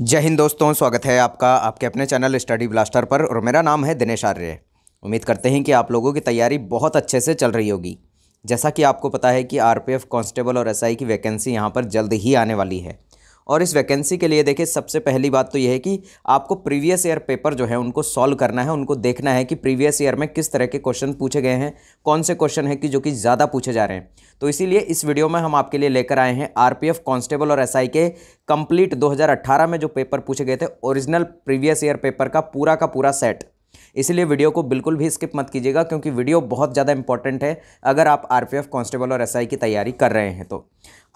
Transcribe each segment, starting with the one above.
जय हिंद दोस्तों स्वागत है आपका आपके अपने चैनल स्टडी ब्लास्टर पर और मेरा नाम है दिनेश आर्य उम्मीद करते हैं कि आप लोगों की तैयारी बहुत अच्छे से चल रही होगी जैसा कि आपको पता है कि आरपीएफ कांस्टेबल और एसआई की वैकेंसी यहाँ पर जल्द ही आने वाली है और इस वैकेंसी के लिए देखिए सबसे पहली बात तो यह है कि आपको प्रीवियस ईयर पेपर जो है उनको सॉल्व करना है उनको देखना है कि प्रीवियस ईयर में किस तरह के क्वेश्चन पूछे गए हैं कौन से क्वेश्चन हैं कि जो कि ज़्यादा पूछे जा रहे हैं तो इसीलिए इस वीडियो में हम आपके लिए लेकर आए हैं आर कांस्टेबल और एस के कम्प्लीट दो में जो पेपर पूछे गए थे ओरिजिनल प्रीवियस ईयर पेपर का पूरा का पूरा सेट इसलिए वीडियो को बिल्कुल भी स्किप मत कीजिएगा क्योंकि वीडियो बहुत ज़्यादा इंपॉर्टेंट है अगर आप आर कांस्टेबल और एस की तैयारी कर रहे हैं तो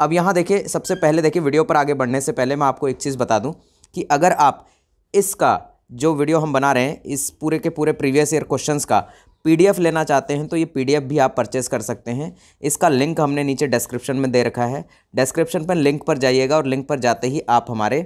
अब यहाँ देखिए सबसे पहले देखिए वीडियो पर आगे बढ़ने से पहले मैं आपको एक चीज़ बता दूँ कि अगर आप इसका जो वीडियो हम बना रहे हैं इस पूरे के पूरे प्रीवियस ईयर क्वेश्चंस का पीडीएफ लेना चाहते हैं तो ये पीडीएफ भी आप परचेस कर सकते हैं इसका लिंक हमने नीचे डिस्क्रिप्शन में दे रखा है डिस्क्रिप्शन पर लिंक पर जाइएगा और लिंक पर जाते ही आप हमारे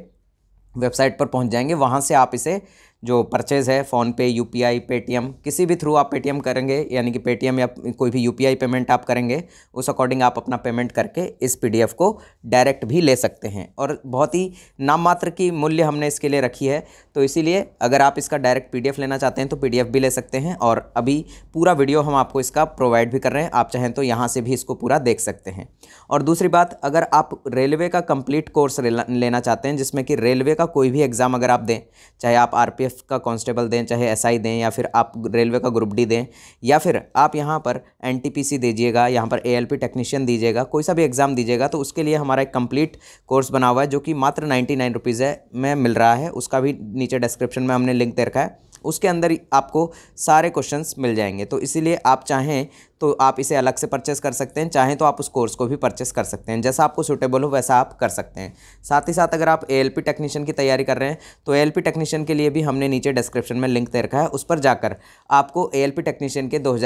वेबसाइट पर पहुंच जाएंगे वहां से आप इसे जो परचेज़ है PhonePe U P I Paytm किसी भी थ्रू आप पेटीएम करेंगे यानी कि पेटीएम या कोई भी यू पी आई पेमेंट आप करेंगे उस अकॉर्डिंग आप अपना पेमेंट करके इस पी डी एफ़ को डायरेक्ट भी ले सकते हैं और बहुत ही नाम मात्र की मूल्य हमने इसके लिए रखी है तो इसीलिए अगर आप इसका डायरेक्ट पी डी एफ़ लेना चाहते हैं तो पी डी एफ़ भी ले सकते हैं और अभी पूरा वीडियो हम आपको इसका प्रोवाइड भी कर रहे हैं आप चाहें तो यहाँ से भी इसको पूरा देख सकते हैं और दूसरी बात अगर आप रेलवे का कंप्लीट कोर्स लेना चाहते हैं जिसमें कि रेलवे का कोई भी एग्ज़ाम अगर आप दें चाहे आप आर पी एफ का कांस्टेबल दें चाहे एसआई दें या फिर आप रेलवे का ग्रुप डी दें या फिर आप यहाँ पर एनटीपीसी दीजिएगा यहाँ पर एएलपी टेक्नीशियन दीजिएगा कोई सा भी एग्ज़ाम दीजिएगा तो उसके लिए हमारा एक कंप्लीट कोर्स बना हुआ है जो कि मात्र नाइन्टी नाइन रुपीज़ में मिल रहा है उसका भी नीचे डिस्क्रिप्शन में हमने लिंक दे रखा है उसके अंदर आपको सारे क्वेश्चंस मिल जाएंगे तो इसीलिए आप चाहें तो आप इसे अलग से परचेस कर सकते हैं चाहें तो आप उस कोर्स को भी परचेस कर सकते हैं जैसा आपको सूटेबल हो वैसा आप कर सकते हैं साथ ही साथ अगर आप ए टेक्नीशियन की तैयारी कर रहे हैं तो ए टेक्नीशियन के लिए भी हमने नीचे डिस्क्रिप्शन में लिंक दे रखा है उस पर जाकर आपको ए टेक्नीशियन के दो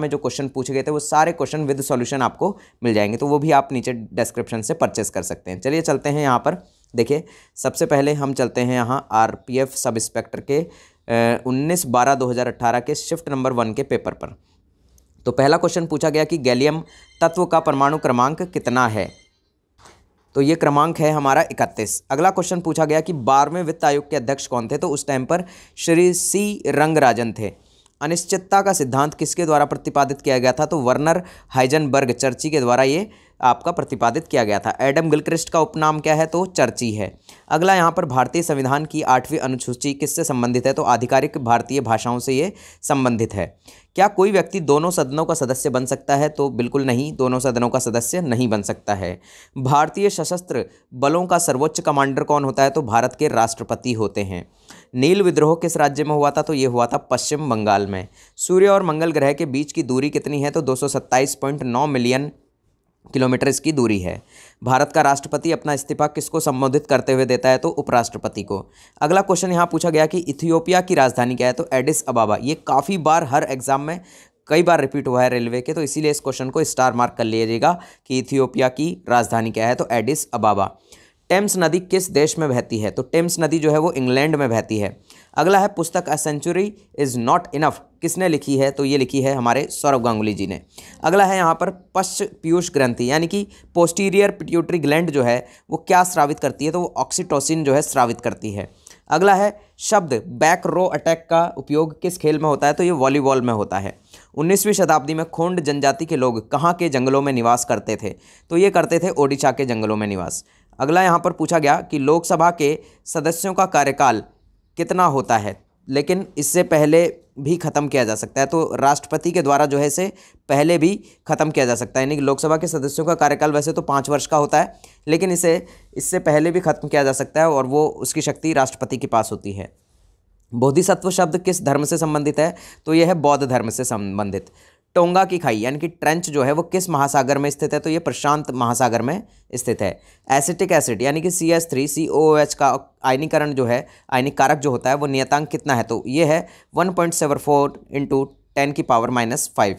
में जो क्वेश्चन पूछे गए थे वो सारे क्वेश्चन विद सोल्यूशन आपको मिल जाएंगे तो वो भी आप नीचे डिस्क्रिप्शन से परचेस कर सकते हैं चलिए चलते हैं यहाँ पर देखिए सबसे पहले हम चलते हैं यहाँ आर पी सब इंस्पेक्टर के उन्नीस बारह दो हज़ार अट्ठारह के शिफ्ट नंबर वन के पेपर पर तो पहला क्वेश्चन पूछा गया कि गैलियम तत्व का परमाणु क्रमांक कितना है तो ये क्रमांक है हमारा इकतीस अगला क्वेश्चन पूछा गया कि बारहवें वित्त आयोग के अध्यक्ष कौन थे तो उस टाइम पर श्री सी रंगराजन थे अनिश्चितता का सिद्धांत किसके द्वारा प्रतिपादित किया गया था तो वर्नर हाइजनबर्ग चर्ची के द्वारा ये आपका प्रतिपादित किया गया था एडम गिलक्रिस्ट का उपनाम क्या है तो चर्ची है अगला यहाँ पर भारतीय संविधान की आठवीं अनुसूची किससे संबंधित है तो आधिकारिक भारतीय भाषाओं से ये संबंधित है क्या कोई व्यक्ति दोनों सदनों का सदस्य बन सकता है तो बिल्कुल नहीं दोनों सदनों का सदस्य नहीं बन सकता है भारतीय सशस्त्र बलों का सर्वोच्च कमांडर कौन होता है तो भारत के राष्ट्रपति होते हैं नील विद्रोह किस राज्य में हुआ था तो ये हुआ था पश्चिम बंगाल में सूर्य और मंगल ग्रह के बीच की दूरी कितनी है तो दो मिलियन किलोमीटर इसकी दूरी है भारत का राष्ट्रपति अपना इस्तीफा किसको संबोधित करते हुए देता है तो उपराष्ट्रपति को अगला क्वेश्चन यहाँ पूछा गया कि इथियोपिया की राजधानी क्या है तो एडिस अबाबा ये काफ़ी बार हर एग्जाम में कई बार रिपीट हुआ है रेलवे के तो इसीलिए इस क्वेश्चन को स्टार मार्क कर लीजिएगा कि इथियोपिया की राजधानी क्या है तो एडिस अबाबा टेम्स नदी किस देश में बहती है तो टेम्स नदी जो है वो इंग्लैंड में बहती है अगला है पुस्तक a century is not enough किसने लिखी है तो ये लिखी है हमारे सौरभ गांगुली जी ने अगला है यहाँ पर पश्च पीयूष ग्रंथि यानी कि पोस्टीरियर पिट्यूटरी ग्लैंड जो है वो क्या स्रावित करती है तो वो ऑक्सीटोसिन जो है स्रावित करती है अगला है शब्द बैक रो अटैक का उपयोग किस खेल में होता है तो ये वॉलीबॉल में होता है 19वीं शताब्दी में खोंड जनजाति के लोग कहाँ के जंगलों में निवास करते थे तो ये करते थे ओडिशा के जंगलों में निवास अगला यहाँ पर पूछा गया कि लोकसभा के सदस्यों का कार्यकाल कितना होता है लेकिन इससे पहले भी ख़त्म किया जा सकता है तो राष्ट्रपति के द्वारा जो है इसे पहले भी ख़त्म किया जा सकता है यानी कि लोकसभा के सदस्यों का कार्यकाल वैसे तो पाँच वर्ष का होता है लेकिन इसे इससे पहले भी ख़त्म किया जा सकता है और वो उसकी शक्ति राष्ट्रपति के पास होती है बोधिसत्व शब्द किस धर्म से संबंधित है तो यह है बौद्ध धर्म से संबंधित टोंगा की खाई यानी कि ट्रेंच जो है वो किस महासागर में स्थित है तो ये प्रशांत महासागर में स्थित है एसिटिक एसिड यानी कि C S three C O H का आयनीकरण जो है आयनीकारक कारक जो होता है वो नियतांक कितना है तो ये है one point seven four into ten की पावर माइनस फाइव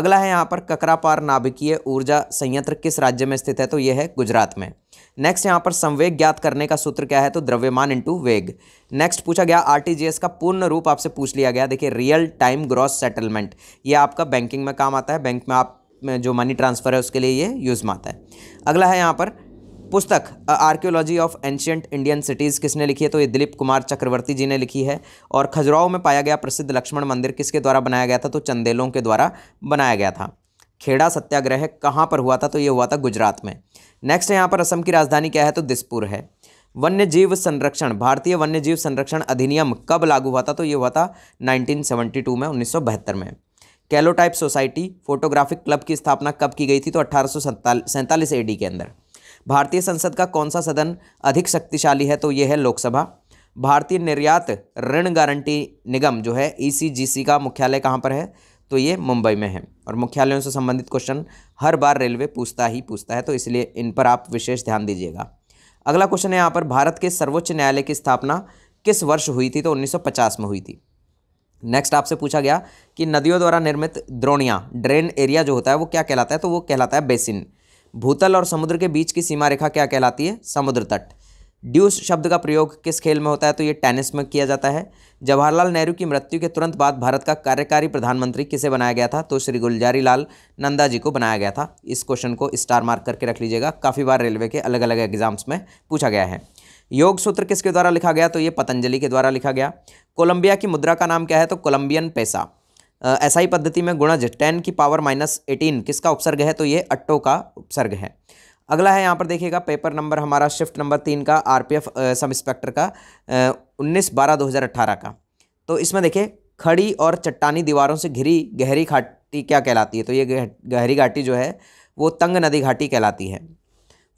अगला है यहाँ पर ककरापार नाभिकीय ऊर्जा संयंत्र किस राज्य में स्थित है तो ये है गुजरात में नेक्स्ट यहाँ पर संवेग ज्ञात करने का सूत्र क्या है तो द्रव्यमान इंटू वेग नेक्स्ट पूछा गया आरटीजीएस का पूर्ण रूप आपसे पूछ लिया गया देखिए रियल टाइम ग्रॉस सेटलमेंट ये आपका बैंकिंग में काम आता है बैंक में आप जो मनी ट्रांसफ़र है उसके लिए ये यूज़ में आता है अगला है यहाँ पर पुस्तक archaeology of ancient Indian cities किसने लिखी है तो ये दिलीप कुमार चक्रवर्ती जी ने लिखी है और खजुराहो में पाया गया प्रसिद्ध लक्ष्मण मंदिर किसके द्वारा बनाया गया था तो चंदेलों के द्वारा बनाया गया था खेड़ा सत्याग्रह कहाँ पर हुआ था तो ये हुआ था गुजरात में नेक्स्ट यहाँ पर असम की राजधानी क्या है तो दिसपुर है वन्य जीव संरक्षण भारतीय वन्य जीव संरक्षण अधिनियम कब लागू हुआ था तो ये हुआ था 1972 में 1972 में कैलोटाइप सोसाइटी फोटोग्राफिक क्लब की स्थापना कब की गई थी तो अट्ठारह एडी के अंदर भारतीय संसद का कौन सा सदन अधिक शक्तिशाली है तो ये है लोकसभा भारतीय निर्यात ऋण गारंटी निगम जो है ई e का मुख्यालय कहाँ पर है तो ये मुंबई में है और मुख्यालयों से संबंधित क्वेश्चन हर बार रेलवे पूछता ही पूछता है तो इसलिए इन पर आप विशेष ध्यान दीजिएगा अगला क्वेश्चन है यहाँ पर भारत के सर्वोच्च न्यायालय की स्थापना किस वर्ष हुई थी तो 1950 में हुई थी नेक्स्ट आपसे पूछा गया कि नदियों द्वारा निर्मित द्रोणिया ड्रेन एरिया जो होता है वो क्या कहलाता है तो वो कहलाता है बेसिन भूतल और समुद्र के बीच की सीमा रेखा क्या कहलाती है समुद्र तट ड्यूस शब्द का प्रयोग किस खेल में होता है तो ये टेनिस में किया जाता है जवाहरलाल नेहरू की मृत्यु के तुरंत बाद भारत का कार्यकारी प्रधानमंत्री किसे बनाया गया था तो श्री गुलजारी लाल नंदा जी को बनाया गया था इस क्वेश्चन को स्टार मार्क करके रख लीजिएगा काफ़ी बार रेलवे के अलग अलग एग्जाम्स में पूछा गया है योग सूत्र किसके द्वारा लिखा गया तो ये पतंजलि के द्वारा लिखा गया कोलंबिया की मुद्रा का नाम क्या है तो कोलंबियन पैसा ऐसा ही पद्धति में गुणज टेन की पावर माइनस एटीन किसका उपसर्ग है तो ये अट्टो का उपसर्ग है अगला है यहाँ पर देखिएगा पेपर नंबर हमारा शिफ्ट नंबर तीन का आरपीएफ सब इंस्पेक्टर का उन्नीस बारह दो हज़ार अट्ठारह का तो इसमें देखिए खड़ी और चट्टानी दीवारों से घिरी गहरी घाटी क्या कहलाती है तो ये गहरी घाटी जो है वो तंग नदी घाटी कहलाती है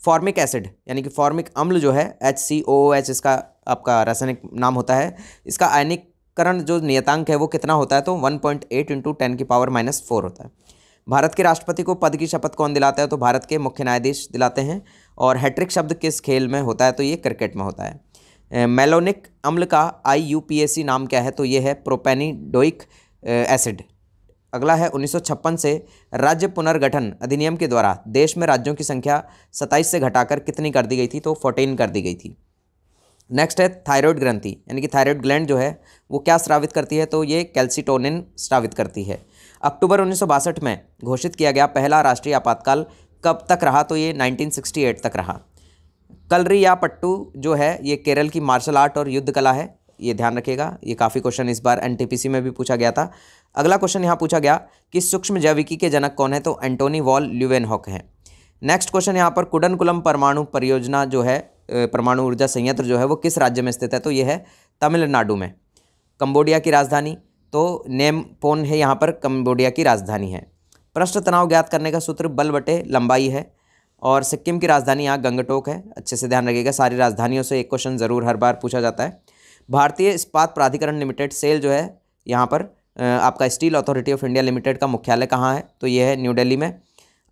फॉर्मिक एसिड यानी कि फॉर्मिक अम्ल जो है एच सी ओ एच इसका आपका रासायनिक नाम होता है इसका आयनिककरण जो नियतांक है वो कितना होता है तो one point eight into ten की पावर माइनस फोर होता है भारत के राष्ट्रपति को पद की शपथ कौन दिलाता है तो भारत के मुख्य न्यायाधीश दिलाते हैं और हैट्रिक शब्द किस खेल में होता है तो ये क्रिकेट में होता है मेलोनिक अम्ल का आई नाम क्या है तो ये है प्रोपेनिडोइक एसिड अगला है 1956 से राज्य पुनर्गठन अधिनियम के द्वारा देश में राज्यों की संख्या 27 से घटाकर कितनी कर दी गई थी तो 14 कर दी गई थी नेक्स्ट है थायराइड ग्रंथि यानी कि थायराइड ग्लैंड जो है वो क्या स्रावित करती है तो ये कैल्सिटोनिन स्रावित करती है अक्टूबर उन्नीस में घोषित किया गया पहला राष्ट्रीय आपातकाल कब तक रहा तो ये 1968 तक रहा कलरी या पट्टू जो है ये केरल की मार्शल आर्ट और युद्ध कला है ये ध्यान रखिएगा ये काफ़ी क्वेश्चन इस बार एनटीपीसी में भी पूछा गया था अगला क्वेश्चन यहाँ पूछा गया कि सूक्ष्म जैविकी के जनक कौन है तो एंटोनी वॉल ल्यूवेनहॉक हैं नेक्स्ट क्वेश्चन यहाँ पर कुडनकुलम परमाणु परियोजना जो है परमाणु ऊर्जा संयंत्र जो है वो किस राज्य में स्थित है तो ये है तमिलनाडु में कंबोडिया की राजधानी तो नेम पोन है यहाँ पर कम्बोडिया की राजधानी है पृष्ठ तनाव ज्ञात करने का सूत्र बल बटे लंबाई है और सिक्किम की राजधानी यहाँ गंगटोक है अच्छे से ध्यान रखिएगा सारी राजधानियों से एक क्वेश्चन ज़रूर हर बार पूछा जाता है भारतीय इस्पात प्राधिकरण लिमिटेड सेल जो है यहाँ पर आपका Steel Authority of India Limited का मुख्यालय कहाँ है तो ये है न्यू दिल्ली में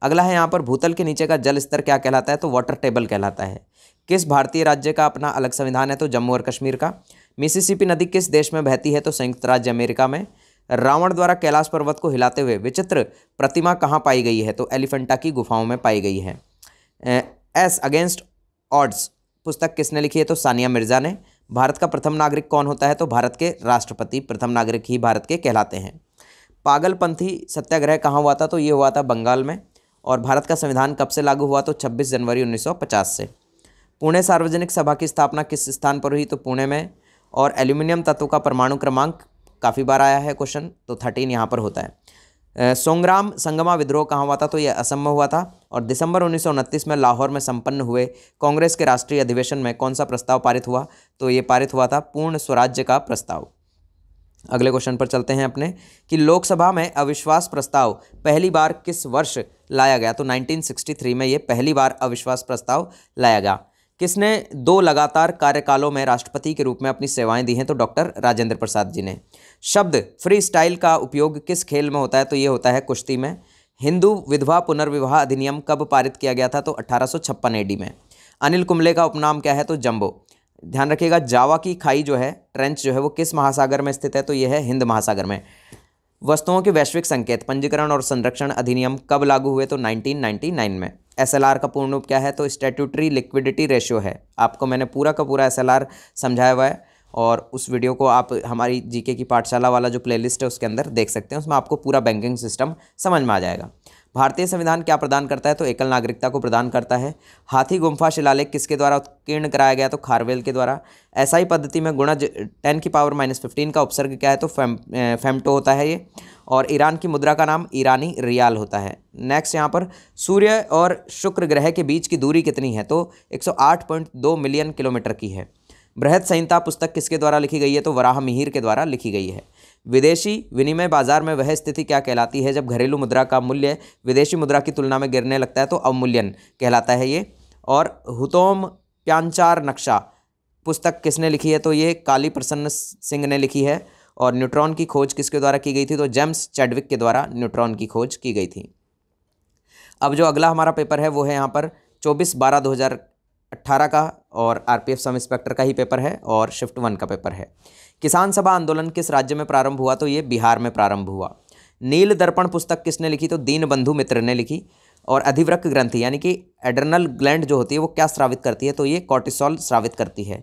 अगला है यहाँ पर भूतल के नीचे का जल स्तर क्या कहलाता है तो वाटर टेबल कहलाता है किस भारतीय राज्य का अपना अलग संविधान है तो जम्मू और कश्मीर का मिसिसिपी नदी किस देश में बहती है तो संयुक्त राज्य अमेरिका में रावण द्वारा कैलाश पर्वत को हिलाते हुए विचित्र प्रतिमा कहाँ पाई गई है तो एलिफेंटा की गुफाओं में पाई गई है एस अगेंस्ट ऑड्स पुस्तक किसने लिखी है तो सानिया मिर्ज़ा ने भारत का प्रथम नागरिक कौन होता है तो भारत के राष्ट्रपति प्रथम नागरिक ही भारत के कहलाते हैं पागलपंथी सत्याग्रह कहाँ हुआ था तो ये हुआ था बंगाल में और भारत का संविधान कब से लागू हुआ तो 26 जनवरी 1950 से पुणे सार्वजनिक सभा की स्थापना किस स्थान पर हुई तो पुणे में और एल्यूमिनियम तत्व का परमाणु क्रमांक काफ़ी बार आया है क्वेश्चन तो थर्टीन यहाँ पर होता है सोंग्राम संगमा विद्रोह कहाँ हुआ था तो यह असंभव हुआ था और दिसंबर उन्नीस में लाहौर में संपन्न हुए कांग्रेस के राष्ट्रीय अधिवेशन में कौन सा प्रस्ताव पारित हुआ तो ये पारित हुआ था पूर्ण स्वराज्य का प्रस्ताव अगले क्वेश्चन पर चलते हैं अपने कि लोकसभा में अविश्वास प्रस्ताव पहली बार किस वर्ष लाया गया तो 1963 में ये पहली बार अविश्वास प्रस्ताव लाया गया किसने दो लगातार कार्यकालों में राष्ट्रपति के रूप में अपनी सेवाएं दी हैं तो डॉक्टर राजेंद्र प्रसाद जी ने शब्द फ्री स्टाइल का उपयोग किस खेल में होता है तो ये होता है कुश्ती में हिंदू विधवा पुनर्विवाह अधिनियम कब पारित किया गया था तो अठारह एडी में अनिल कुंबले का उपनाम क्या है तो जम्बो ध्यान रखिएगा जावा की खाई जो है ट्रेंच जो है वो किस महासागर में स्थित है तो यह है हिंद महासागर में वस्तुओं के वैश्विक संकेत पंजीकरण और संरक्षण अधिनियम कब लागू हुए तो 1999 में एस का पूर्ण रूप क्या है तो स्टेट्यूटरी लिक्विडिटी रेशियो है आपको मैंने पूरा का पूरा एस समझाया हुआ है और उस वीडियो को आप हमारी जीके की पाठशाला वाला जो प्लेलिस्ट है उसके अंदर देख सकते हैं उसमें आपको पूरा बैंकिंग सिस्टम समझ में आ जाएगा भारतीय संविधान क्या प्रदान करता है तो एकल नागरिकता को प्रदान करता है हाथी गुम्फा शिलालेख किसके द्वारा उत्कीर्ण कराया गया तो खारवेल के द्वारा ऐसा ही पद्धति में गुणज टेन की पावर माइनस फिफ्टीन का उपसर्ग क्या है तो फेम फेमटो होता है ये और ईरान की मुद्रा का नाम ईरानी रियाल होता है नेक्स्ट यहाँ पर सूर्य और शुक्र ग्रह के बीच की दूरी कितनी है तो एक मिलियन किलोमीटर की है बृहद संहिता पुस्तक किसके द्वारा लिखी गई है तो वराह मिहिर के द्वारा लिखी गई है विदेशी विनिमय बाजार में वह स्थिति क्या कहलाती है जब घरेलू मुद्रा का मूल्य विदेशी मुद्रा की तुलना में गिरने लगता है तो अवमूल्यन कहलाता है ये और हुतोम प्यांचार नक्शा पुस्तक किसने लिखी है तो ये काली प्रसन्न सिंह ने लिखी है और न्यूट्रॉन की खोज किसके द्वारा की गई थी तो जेम्स चैडविक के द्वारा न्यूट्रॉन की खोज की गई थी अब जो अगला हमारा पेपर है वो है यहाँ पर चौबीस बारह दो हज़ार अट्ठारह का और आरपीएफ सब इंस्पेक्टर का ही पेपर है और शिफ्ट वन का पेपर है किसान सभा आंदोलन किस राज्य में प्रारंभ हुआ तो ये बिहार में प्रारंभ हुआ नील दर्पण पुस्तक किसने लिखी तो दीन बंधु मित्र ने लिखी और अधिवृक्क ग्रंथि यानी कि एड्रनल ग्लैंड जो होती है वो क्या स्रावित करती है तो ये कॉर्टिसोल स्रावित करती है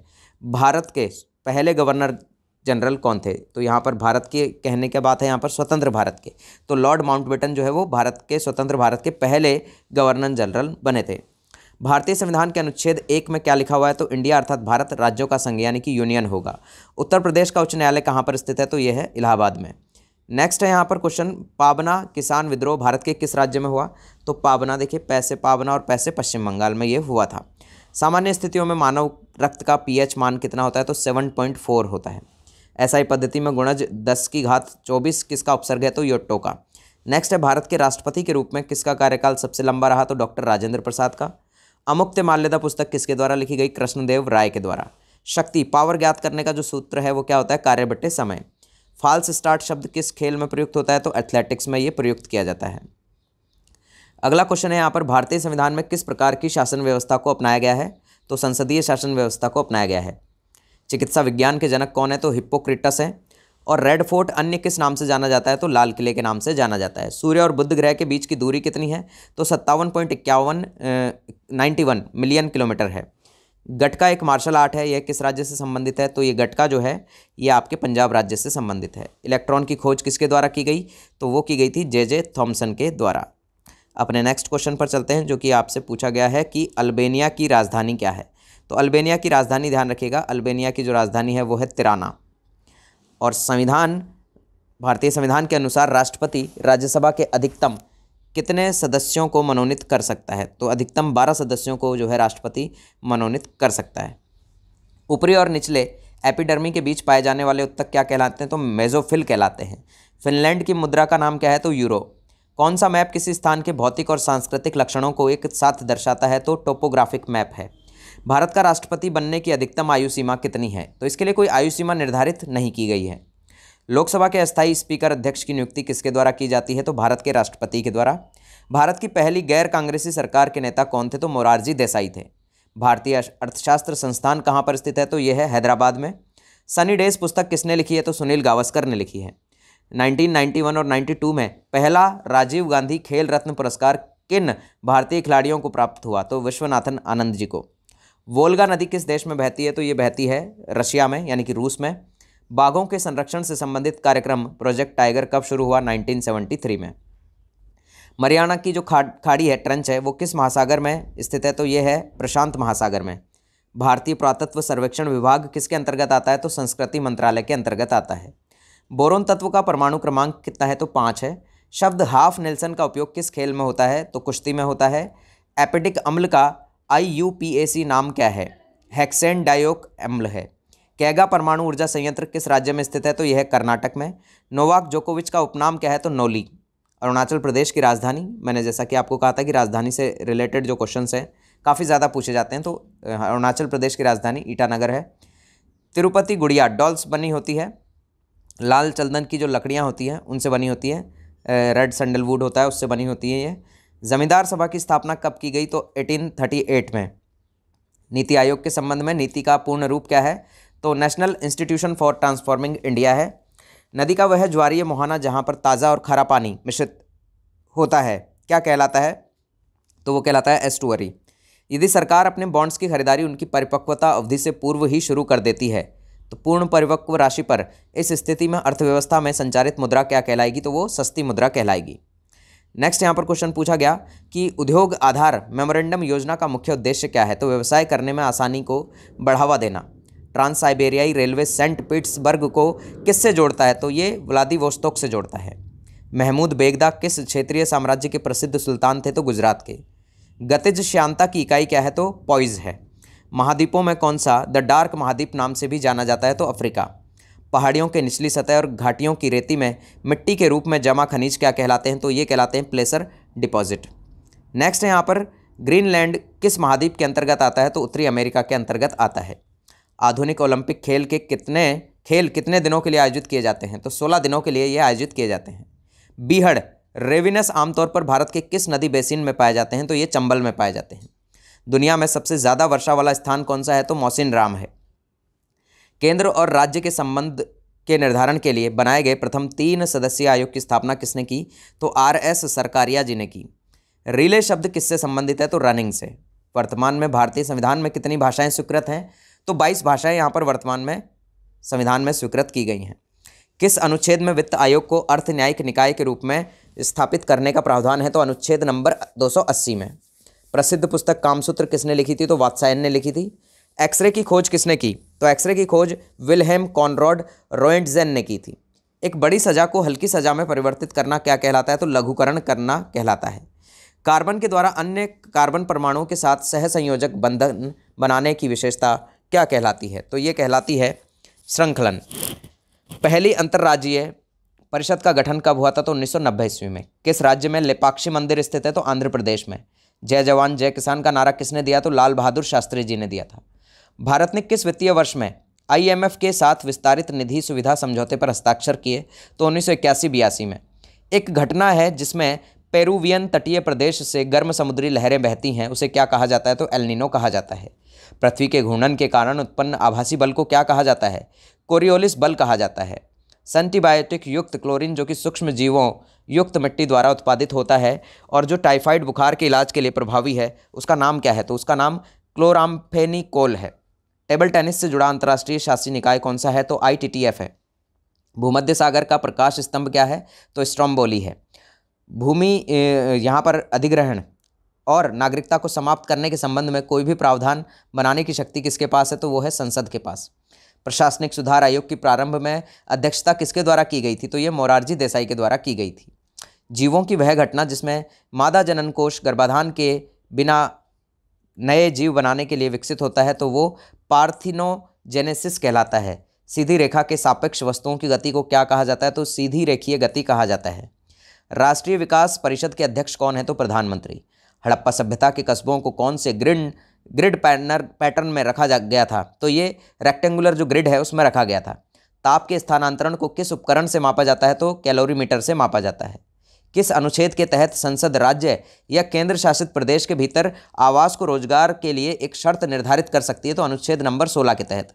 भारत के पहले गवर्नर जनरल कौन थे तो यहाँ पर भारत के कहने की बात है यहाँ पर स्वतंत्र भारत के तो लॉर्ड माउंटबेटन जो है वो भारत के स्वतंत्र भारत के पहले गवर्नर जनरल बने थे भारतीय संविधान के अनुच्छेद एक में क्या लिखा हुआ है तो इंडिया अर्थात भारत राज्यों का संघ यानी कि यूनियन होगा उत्तर प्रदेश का उच्च न्यायालय कहाँ पर स्थित है तो यह है इलाहाबाद में नेक्स्ट है यहाँ पर क्वेश्चन पावना किसान विद्रोह भारत के किस राज्य में हुआ तो पावना देखिए पैसे पावना और पैसे पश्चिम बंगाल में ये हुआ था सामान्य स्थितियों में मानव रक्त का पीएच मान कितना होता है तो 7.4 होता है ऐसा ही पद्धति में गुणज 10 की घात 24 किसका उपसर्ग है तो योट्टो का नेक्स्ट है भारत के राष्ट्रपति के रूप में किसका कार्यकाल सबसे लंबा रहा तो डॉक्टर राजेंद्र प्रसाद का अमुक्त माल्यदा पुस्तक किसके द्वारा लिखी गई कृष्णदेव राय के द्वारा शक्ति पावर ज्ञात करने का जो सूत्र है वो क्या होता है कार्य बट्टे समय फाल्स स्टार्ट शब्द किस खेल में प्रयुक्त होता है तो एथलेटिक्स में ये प्रयुक्त किया जाता है अगला क्वेश्चन है यहाँ पर भारतीय संविधान में किस प्रकार की शासन व्यवस्था को अपनाया गया है तो संसदीय शासन व्यवस्था को अपनाया गया है चिकित्सा विज्ञान के जनक कौन है तो हिप्पोक्रेटस है और रेड फोर्ट अन्य किस नाम से जाना जाता है तो लाल किले के नाम से जाना जाता है सूर्य और बुद्ध ग्रह के बीच की दूरी कितनी है तो सत्तावन पॉइंट इक्यावन नाइन्टी वन मिलियन किलोमीटर है गटका एक मार्शल आर्ट है यह किस राज्य से संबंधित है तो ये गटका जो है ये आपके पंजाब राज्य से संबंधित है इलेक्ट्रॉन की खोज किसके द्वारा की गई तो वो की गई थी जे जे थॉम्सन के द्वारा अपने नेक्स्ट क्वेश्चन पर चलते हैं जो कि आपसे पूछा गया है कि अल्बेनिया की राजधानी क्या है तो अल्बेनिया की राजधानी ध्यान रखिएगा अल्बेनिया की जो राजधानी है वो है तिराना और संविधान भारतीय संविधान के अनुसार राष्ट्रपति राज्यसभा के अधिकतम कितने सदस्यों को मनोनीत कर सकता है तो अधिकतम बारह सदस्यों को जो है राष्ट्रपति मनोनीत कर सकता है ऊपरी और निचले एपिडर्मी के बीच पाए जाने वाले उत्तक क्या कहलाते हैं तो मेजोफिल कहलाते हैं फिनलैंड की मुद्रा का नाम क्या है तो यूरो कौन सा मैप किसी स्थान के भौतिक और सांस्कृतिक लक्षणों को एक साथ दर्शाता है तो टोपोग्राफिक मैप है भारत का राष्ट्रपति बनने की अधिकतम आयु सीमा कितनी है तो इसके लिए कोई आयु सीमा निर्धारित नहीं की गई है लोकसभा के अस्थायी स्पीकर अध्यक्ष की नियुक्ति किसके द्वारा की जाती है तो भारत के राष्ट्रपति के द्वारा भारत की पहली गैर कांग्रेसी सरकार के नेता कौन थे तो मोरारजी देसाई थे भारतीय अर्थशास्त्र संस्थान कहाँ पर स्थित है तो यह है हैदराबाद में सनी डेज पुस्तक किसने लिखी है तो सुनील गावस्कर ने लिखी है 1991 और 92 में पहला राजीव गांधी खेल रत्न पुरस्कार किन भारतीय खिलाड़ियों को प्राप्त हुआ तो विश्वनाथन आनंद जी को वोल्गा नदी किस देश में बहती है तो ये बहती है रशिया में यानी कि रूस में बाघों के संरक्षण से संबंधित कार्यक्रम प्रोजेक्ट टाइगर कब शुरू हुआ 1973 में मरियाणा की जो खा खाड़ी है ट्रंच है वो किस महासागर में स्थित है तो ये है प्रशांत महासागर में भारतीय पुरातत्व सर्वेक्षण विभाग किसके अंतर्गत आता है तो संस्कृति मंत्रालय के अंतर्गत आता है बोरोन तत्व का परमाणु क्रमांक कितना है तो पाँच है शब्द हाफ नेल्सन का उपयोग किस खेल में होता है तो कुश्ती में होता है एपेडिक अम्ल का आई नाम क्या है हेक्सेन डायोक एम्ल है कैगा परमाणु ऊर्जा संयंत्र किस राज्य में स्थित है तो यह कर्नाटक में नोवाक जोकोविच का उपनाम क्या है तो नोली अरुणाचल प्रदेश की राजधानी मैंने जैसा कि आपको कहा था कि राजधानी से रिलेटेड जो क्वेश्चंस हैं काफ़ी ज़्यादा पूछे जाते हैं तो अरुणाचल प्रदेश की राजधानी ईटानगर है तिरुपति गुड़िया डॉल्स बनी होती है लाल चंदन की जो लकड़ियाँ होती हैं उनसे बनी होती है रेड सैंडलवुड होता है उससे बनी होती है ये ज़मींदार सभा की स्थापना कब की गई तो 1838 में नीति आयोग के संबंध में नीति का पूर्ण रूप क्या है तो National Institution for Transforming India है नदी का वह ज्वारीय मुहाना जहाँ पर ताज़ा और खारा पानी मिश्रित होता है क्या कहलाता है तो वो कहलाता है एस्टुअरी यदि सरकार अपने बॉन्ड्स की खरीदारी उनकी परिपक्वता अवधि से पूर्व ही शुरू कर देती है तो पूर्ण परिपक्व राशि पर इस स्थिति में अर्थव्यवस्था में संचालित मुद्रा क्या कहलाएगी तो वो सस्ती मुद्रा कहलाएगी नेक्स्ट यहाँ पर क्वेश्चन पूछा गया कि उद्योग आधार मेमोरेंडम योजना का मुख्य उद्देश्य क्या है तो व्यवसाय करने में आसानी को बढ़ावा देना ट्रांस साइबेरियाई रेलवे सेंट पीट्सबर्ग को किससे जोड़ता है तो ये व्लादिवोस्तोक से जोड़ता है महमूद बेगदा किस क्षेत्रीय साम्राज्य के प्रसिद्ध सुल्तान थे तो गुजरात के गतिज श्यांता की इकाई क्या है तो पॉइज है महाद्वीपों में कौन सा द डार्क महाद्वीप नाम से भी जाना जाता है तो अफ्रीका पहाड़ियों के निचली सतह और घाटियों की रेती में मिट्टी के रूप में जमा खनिज क्या कहलाते हैं तो ये कहलाते हैं प्लेसर डिपॉजिट नेक्स्ट है यहाँ पर ग्रीनलैंड किस महाद्वीप के अंतर्गत आता है तो उत्तरी अमेरिका के अंतर्गत आता है आधुनिक ओलंपिक खेल के कितने खेल कितने दिनों के लिए आयोजित किए जाते हैं तो सोलह दिनों के लिए ये आयोजित किए जाते हैं बीहड़ रेविनस आमतौर पर भारत के किस नदी बेसिन में पाए जाते हैं तो ये चंबल में पाए जाते हैं दुनिया में सबसे ज़्यादा वर्षा वाला स्थान कौन सा है तो मोसिन राम है केंद्र और राज्य के संबंध के निर्धारण के लिए बनाए गए प्रथम तीन सदस्यीय आयोग की स्थापना किसने की तो आर एस सरकारिया जी ने की रिले शब्द किससे संबंधित है तो रनिंग से वर्तमान में भारतीय संविधान में कितनी भाषाएं स्वीकृत हैं तो 22 भाषाएं यहाँ पर वर्तमान में संविधान में स्वीकृत की गई हैं किस अनुच्छेद में वित्त आयोग को अर्थ न्यायिक निकाय के रूप में स्थापित करने का प्रावधान है तो अनुच्छेद नंबर 280 में प्रसिद्ध पुस्तक कामसूत्र किसने लिखी थी तो वात्सायन ने लिखी थी एक्सरे की खोज किसने की तो एक्सरे की खोज विलहेम कॉनरॉड रोएंटजेन ने की थी एक बड़ी सजा को हल्की सजा में परिवर्तित करना क्या कहलाता है तो लघुकरण करना कहलाता है कार्बन के द्वारा अन्य कार्बन परमाणुओं के साथ सहसंयोजक बंधन बनाने की विशेषता क्या कहलाती है तो ये कहलाती है श्रृंखलन पहली अंतर्राज्यीय परिषद का गठन कब हुआ था तो उन्नीस ईस्वी में किस राज्य में लिपाक्षी मंदिर स्थित है तो आंध्र प्रदेश में जय जवान जय किसान का नारा किसने दिया तो लाल बहादुर शास्त्री जी ने दिया था भारत ने किस वित्तीय वर्ष में आईएमएफ के साथ विस्तारित निधि सुविधा समझौते पर हस्ताक्षर किए तो उन्नीस सौ इक्यासी बयासी में एक घटना है जिसमें पेरूवियन तटीय प्रदेश से गर्म समुद्री लहरें बहती हैं उसे क्या कहा जाता है तो एलनिनो कहा जाता है पृथ्वी के घूर्णन के कारण उत्पन्न आभासी बल को क्या कहा जाता है कोरियोलिस बल कहा जाता है सेंटीबायोटिक युक्त क्लोरीन जो कि सूक्ष्म जीवों युक्त मिट्टी द्वारा उत्पादित होता है और जो टाइफाइड बुखार के इलाज के लिए प्रभावी है उसका नाम क्या है तो उसका नाम क्लोराम्फेनिकोल है टेबल टेनिस से जुड़ा अंतर्राष्ट्रीय शासी निकाय कौन सा है तो आई है भूमध्य सागर का प्रकाश स्तंभ क्या है तो स्ट्रॉम्बोली है भूमि यहाँ पर अधिग्रहण और नागरिकता को समाप्त करने के संबंध में कोई भी प्रावधान बनाने की शक्ति किसके पास है तो वो है संसद के पास प्रशासनिक सुधार आयोग की प्रारंभ में अध्यक्षता किसके द्वारा की गई थी तो ये मोरारजी देसाई के द्वारा की गई थी जीवों की वह घटना जिसमें मादा जनन कोष गर्भाधान के बिना नए जीव बनाने के लिए विकसित होता है तो वो पार्थिनोजेनेसिस कहलाता है सीधी रेखा के सापेक्ष वस्तुओं की गति को क्या कहा जाता है तो सीधी रेखीय गति कहा जाता है राष्ट्रीय विकास परिषद के अध्यक्ष कौन है तो प्रधानमंत्री हड़प्पा सभ्यता के कस्बों को कौन से ग्रिड ग्रिड पैनर पैटर्न में रखा जा गया था तो ये रेक्टेंगुलर जो ग्रिड है उसमें रखा गया था ताप के स्थानांतरण को किस उपकरण से मापा जाता है तो कैलोरीमीटर से मापा जाता है किस अनुच्छेद के तहत संसद राज्य या केंद्र शासित प्रदेश के भीतर आवास को रोजगार के लिए एक शर्त निर्धारित कर सकती है तो अनुच्छेद नंबर सोलह के तहत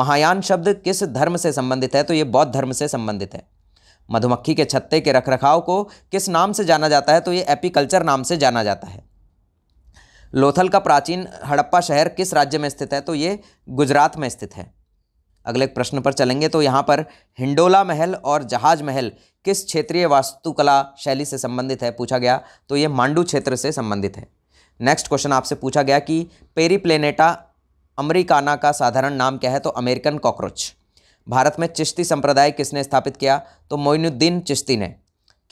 महायान शब्द किस धर्म से संबंधित है तो ये बौद्ध धर्म से संबंधित है मधुमक्खी के छत्ते के रखरखाव को किस नाम से जाना जाता है तो ये एपीकल्चर नाम से जाना जाता है लोथल का प्राचीन हड़प्पा शहर किस राज्य में स्थित है तो ये गुजरात में स्थित है अगले प्रश्न पर चलेंगे तो यहाँ पर हिंडोला महल और जहाज महल किस क्षेत्रीय वास्तुकला शैली से संबंधित है पूछा गया तो ये मांडू क्षेत्र से संबंधित है नेक्स्ट क्वेश्चन आपसे पूछा गया कि पेरीप्लेनेटा अमरीकाना का साधारण नाम क्या है तो अमेरिकन कॉकरोच भारत में चिश्ती संप्रदाय किसने स्थापित किया तो मोइनुद्दीन चिश्ती ने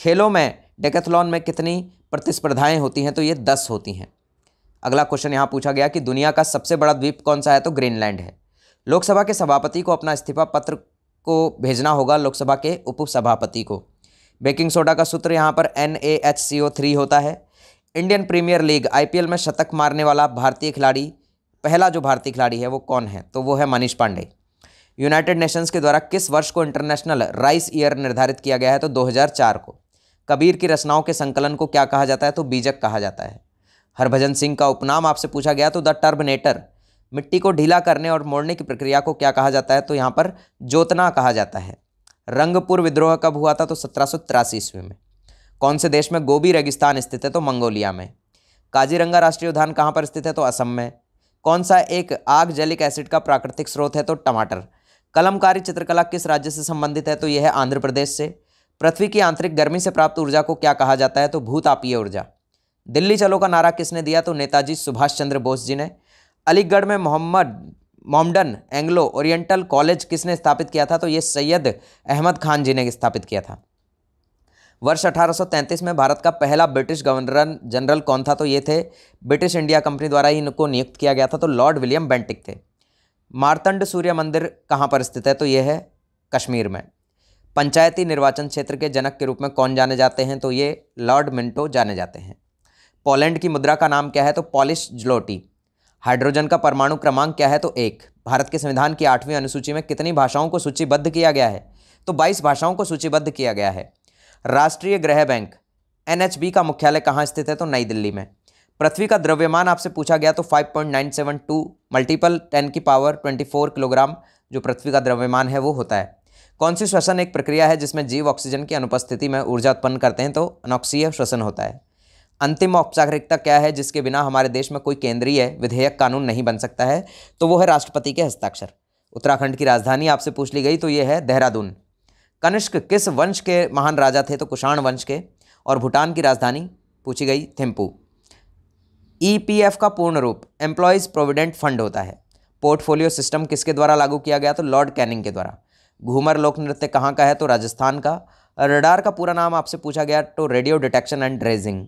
खेलों में डेकेथलॉन में कितनी प्रतिस्पर्धाएं होती हैं तो ये दस होती हैं अगला क्वेश्चन यहाँ पूछा गया कि दुनिया का सबसे बड़ा द्वीप कौन सा है तो ग्रीनलैंड है लोकसभा के सभापति को अपना इस्तीफा पत्र को भेजना होगा लोकसभा के उपसभापति को बेकिंग सोडा का सूत्र यहाँ पर N A H C O three होता है इंडियन प्रीमियर लीग एल में शतक मारने वाला भारतीय खिलाड़ी पहला जो भारतीय खिलाड़ी है वो कौन है तो वो है मनीष पांडे यूनाइटेड नेशंस के द्वारा किस वर्ष को इंटरनेशनल राइस ईयर निर्धारित किया गया है तो 2004 को कबीर की रचनाओं के संकलन को क्या कहा जाता है तो बीजक कहा जाता है हरभजन सिंह का उपनाम आपसे पूछा गया तो द टर्बनेटर मिट्टी को ढीला करने और मोड़ने की प्रक्रिया को क्या कहा जाता है तो यहाँ पर जोतना कहा जाता है रंगपुर विद्रोह कब हुआ था तो सत्रह ईस्वी में कौन से देश में गोबी रेगिस्तान स्थित है तो मंगोलिया में काजीरंगा राष्ट्रीय उद्यान कहाँ पर स्थित है तो असम में कौन सा एक आग जेलिक एसिड का प्राकृतिक स्रोत है तो टमाटर कलमकारी चित्रकला किस राज्य से संबंधित है तो यह है आंध्र प्रदेश से पृथ्वी की आंतरिक गर्मी से प्राप्त ऊर्जा को क्या कहा जाता है तो भूतापीय ऊर्जा दिल्ली चलो का नारा किसने दिया तो नेताजी सुभाष चंद्र बोस जी ने अलीगढ़ में Mohammad Mohammedan Anglo Oriental College किसने स्थापित किया था तो ये सैयद अहमद खान जी ने स्थापित किया था वर्ष 1833 में भारत का पहला ब्रिटिश गवर्नर जनरल कौन था तो ये थे ब्रिटिश इंडिया कंपनी द्वारा ही इनको नियुक्त किया गया था तो लॉर्ड विलियम बेंटिक थे मारतंड सूर्य मंदिर कहाँ पर स्थित है तो ये है कश्मीर में पंचायती निर्वाचन क्षेत्र के जनक के रूप में कौन जाने जाते हैं तो ये लॉर्ड मिंटो जाने जाते हैं पोलैंड की मुद्रा का नाम क्या है तो पॉलिश जलोटी हाइड्रोजन का परमाणु क्रमांक क्या है तो एक भारत के संविधान की आठवीं अनुसूची में कितनी भाषाओं को सूचीबद्ध किया गया है तो 22 भाषाओं को सूचीबद्ध किया गया है राष्ट्रीय ग्रह बैंक एन का मुख्यालय कहाँ स्थित है तो नई दिल्ली में पृथ्वी का द्रव्यमान आपसे पूछा गया तो 5.972 मल्टीपल 10 की पावर 24 किलोग्राम जो पृथ्वी का द्रव्यमान है वो होता है कौन सी श्वसन एक प्रक्रिया है जिसमें जीव ऑक्सीजन की अनुपस्थिति में ऊर्जा उत्पन्न करते हैं तो अनोक्सीय श्वसन होता है अंतिम औपचारिकता क्या है जिसके बिना हमारे देश में कोई केंद्रीय विधेयक कानून नहीं बन सकता है तो वो है राष्ट्रपति के हस्ताक्षर उत्तराखंड की राजधानी आपसे पूछ ली गई तो ये है देहरादून कनिष्क किस वंश के महान राजा थे तो कुषाण वंश के और भूटान की राजधानी पूछी गई थिम्पू ई का पूर्ण रूप एम्प्लॉयज़ प्रोविडेंट फंड होता है पोर्टफोलियो सिस्टम किसके द्वारा लागू किया गया तो लॉर्ड कैनिंग के द्वारा घूमर लोक नृत्य कहाँ का है तो राजस्थान का रडार का पूरा नाम आपसे पूछा गया तो रेडियो डिटेक्शन एंड ड्रेजिंग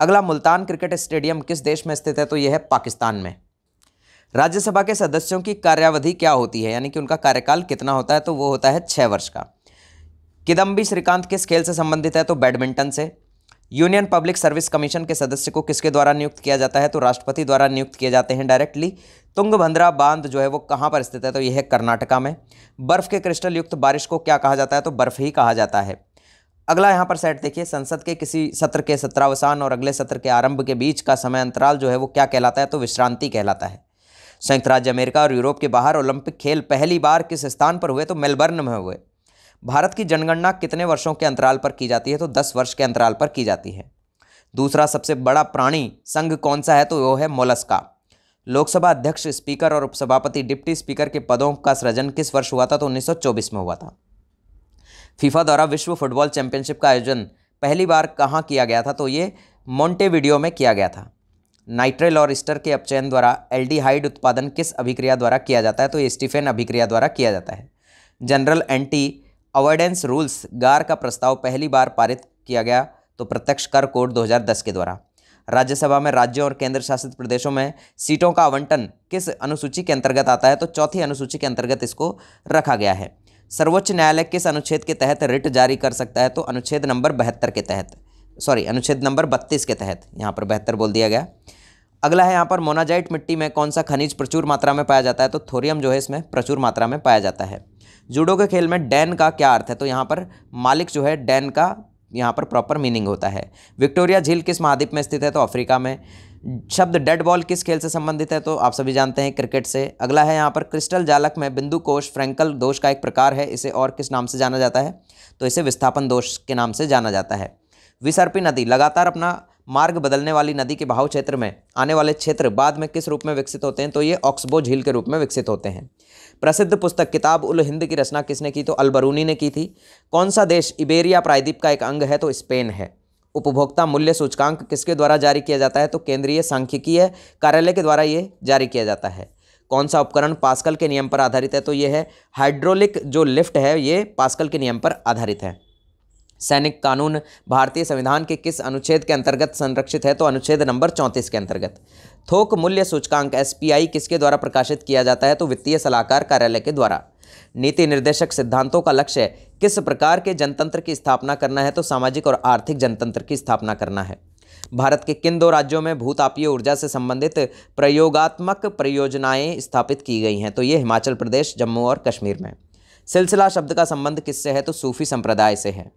अगला मुल्तान क्रिकेट स्टेडियम किस देश में स्थित है तो यह है पाकिस्तान में राज्यसभा के सदस्यों की कार्यावधि क्या होती है यानी कि उनका कार्यकाल कितना होता है तो वो होता है छः वर्ष का किदम्बी श्रीकांत किस खेल से संबंधित है तो बैडमिंटन से यूनियन पब्लिक सर्विस कमीशन के सदस्य को किसके द्वारा नियुक्त किया जाता है तो राष्ट्रपति द्वारा नियुक्त किए जाते हैं डायरेक्टली तुंगभद्रा बांध जो है वो कहाँ पर स्थित है तो यह है कर्नाटका में बर्फ़ के क्रिस्टल युक्त बारिश को क्या कहा जाता है तो बर्फ़ ही कहा जाता है अगला यहाँ पर सेट देखिए संसद के किसी सत्र के सत्रावसान और अगले सत्र के आरंभ के बीच का समय अंतराल जो है वो क्या कहलाता है तो विश्रांति कहलाता है संयुक्त राज्य अमेरिका और यूरोप के बाहर ओलंपिक खेल पहली बार किस स्थान पर हुए तो मेलबर्न में हुए भारत की जनगणना कितने वर्षों के अंतराल पर की जाती है तो दस वर्ष के अंतराल पर की जाती है दूसरा सबसे बड़ा प्राणी संघ कौन सा है तो वो है मोलस्का लोकसभा अध्यक्ष स्पीकर और उपसभापति डिप्टी स्पीकर के पदों का सृजन किस वर्ष हुआ था तो 1924 में हुआ था फीफा द्वारा विश्व फुटबॉल चैंपियनशिप का आयोजन पहली बार कहाँ किया गया था तो ये मोन्टेवीडियो में किया गया था नाइट्रेल और इस्टर के अपचयन द्वारा एल्डिहाइड उत्पादन किस अभिक्रिया द्वारा किया जाता है तो ये स्टीफेन अभिक्रिया द्वारा किया जाता है जनरल एंटी अवॉइडेंस रूल्स गार का प्रस्ताव पहली बार पारित किया गया तो प्रत्यक्ष कर कोड 2010 के द्वारा राज्यसभा में राज्यों और केंद्र शासित प्रदेशों में सीटों का आवंटन किस अनुसूची के अंतर्गत आता है तो चौथी अनुसूची के अंतर्गत इसको रखा गया है सर्वोच्च न्यायालय किस अनुच्छेद के तहत रिट जारी कर सकता है तो अनुच्छेद नंबर बहत्तर के तहत सॉरी अनुच्छेद नंबर बत्तीस के तहत यहाँ पर बहत्तर बोल दिया गया अगला है यहाँ पर मोनाजाइट मिट्टी में कौन सा खनिज प्रचुर मात्रा में पाया जाता है तो थोरियम जो है इसमें प्रचुर मात्रा में पाया जाता है जूडो के खेल में डैन का क्या अर्थ है तो यहाँ पर मालिक जो है डैन का यहाँ पर प्रॉपर मीनिंग होता है विक्टोरिया झील किस महाद्वीप में स्थित है तो अफ्रीका में शब्द डेड बॉल किस खेल से संबंधित है तो आप सभी जानते हैं क्रिकेट से अगला है यहाँ पर क्रिस्टल जालक में बिंदु कोश फ्रेंकल दोष का एक प्रकार है इसे और किस नाम से जाना जाता है तो इसे विस्थापन दोष के नाम से जाना जाता है विसर्पी नदी लगातार अपना मार्ग बदलने वाली नदी के बहाव क्षेत्र में आने वाले क्षेत्र बाद में किस रूप में विकसित होते हैं तो ये ऑक्सबो झील के रूप में विकसित होते हैं प्रसिद्ध पुस्तक किताब उल हिंद की रचना किसने की तो अलबरूनी ने की थी कौन सा देश इबेरिया प्रायद्वीप का एक अंग है तो स्पेन है उपभोक्ता मूल्य सूचकांक किसके द्वारा जारी किया जाता है तो केंद्रीय सांख्यिकीय कार्यालय के द्वारा ये जारी किया जाता है कौन सा उपकरण पास्कल के नियम पर आधारित है तो ये है हाइड्रोलिक जो लिफ्ट है ये पास्कल के नियम पर आधारित है सैनिक कानून भारतीय संविधान के किस अनुच्छेद के अंतर्गत संरक्षित है तो अनुच्छेद नंबर चौंतीस के अंतर्गत थोक मूल्य सूचकांक एसपीआई किसके द्वारा प्रकाशित किया जाता है तो वित्तीय सलाहकार कार्यालय के द्वारा नीति निर्देशक सिद्धांतों का लक्ष्य किस प्रकार के जनतंत्र की स्थापना करना है तो सामाजिक और आर्थिक जनतंत्र की स्थापना करना है भारत के किन दो राज्यों में भूतापीय ऊर्जा से संबंधित प्रयोगात्मक परियोजनाएं स्थापित की गई हैं तो ये हिमाचल प्रदेश जम्मू और कश्मीर में सिलसिला शब्द का संबंध किससे है तो सूफी संप्रदाय से है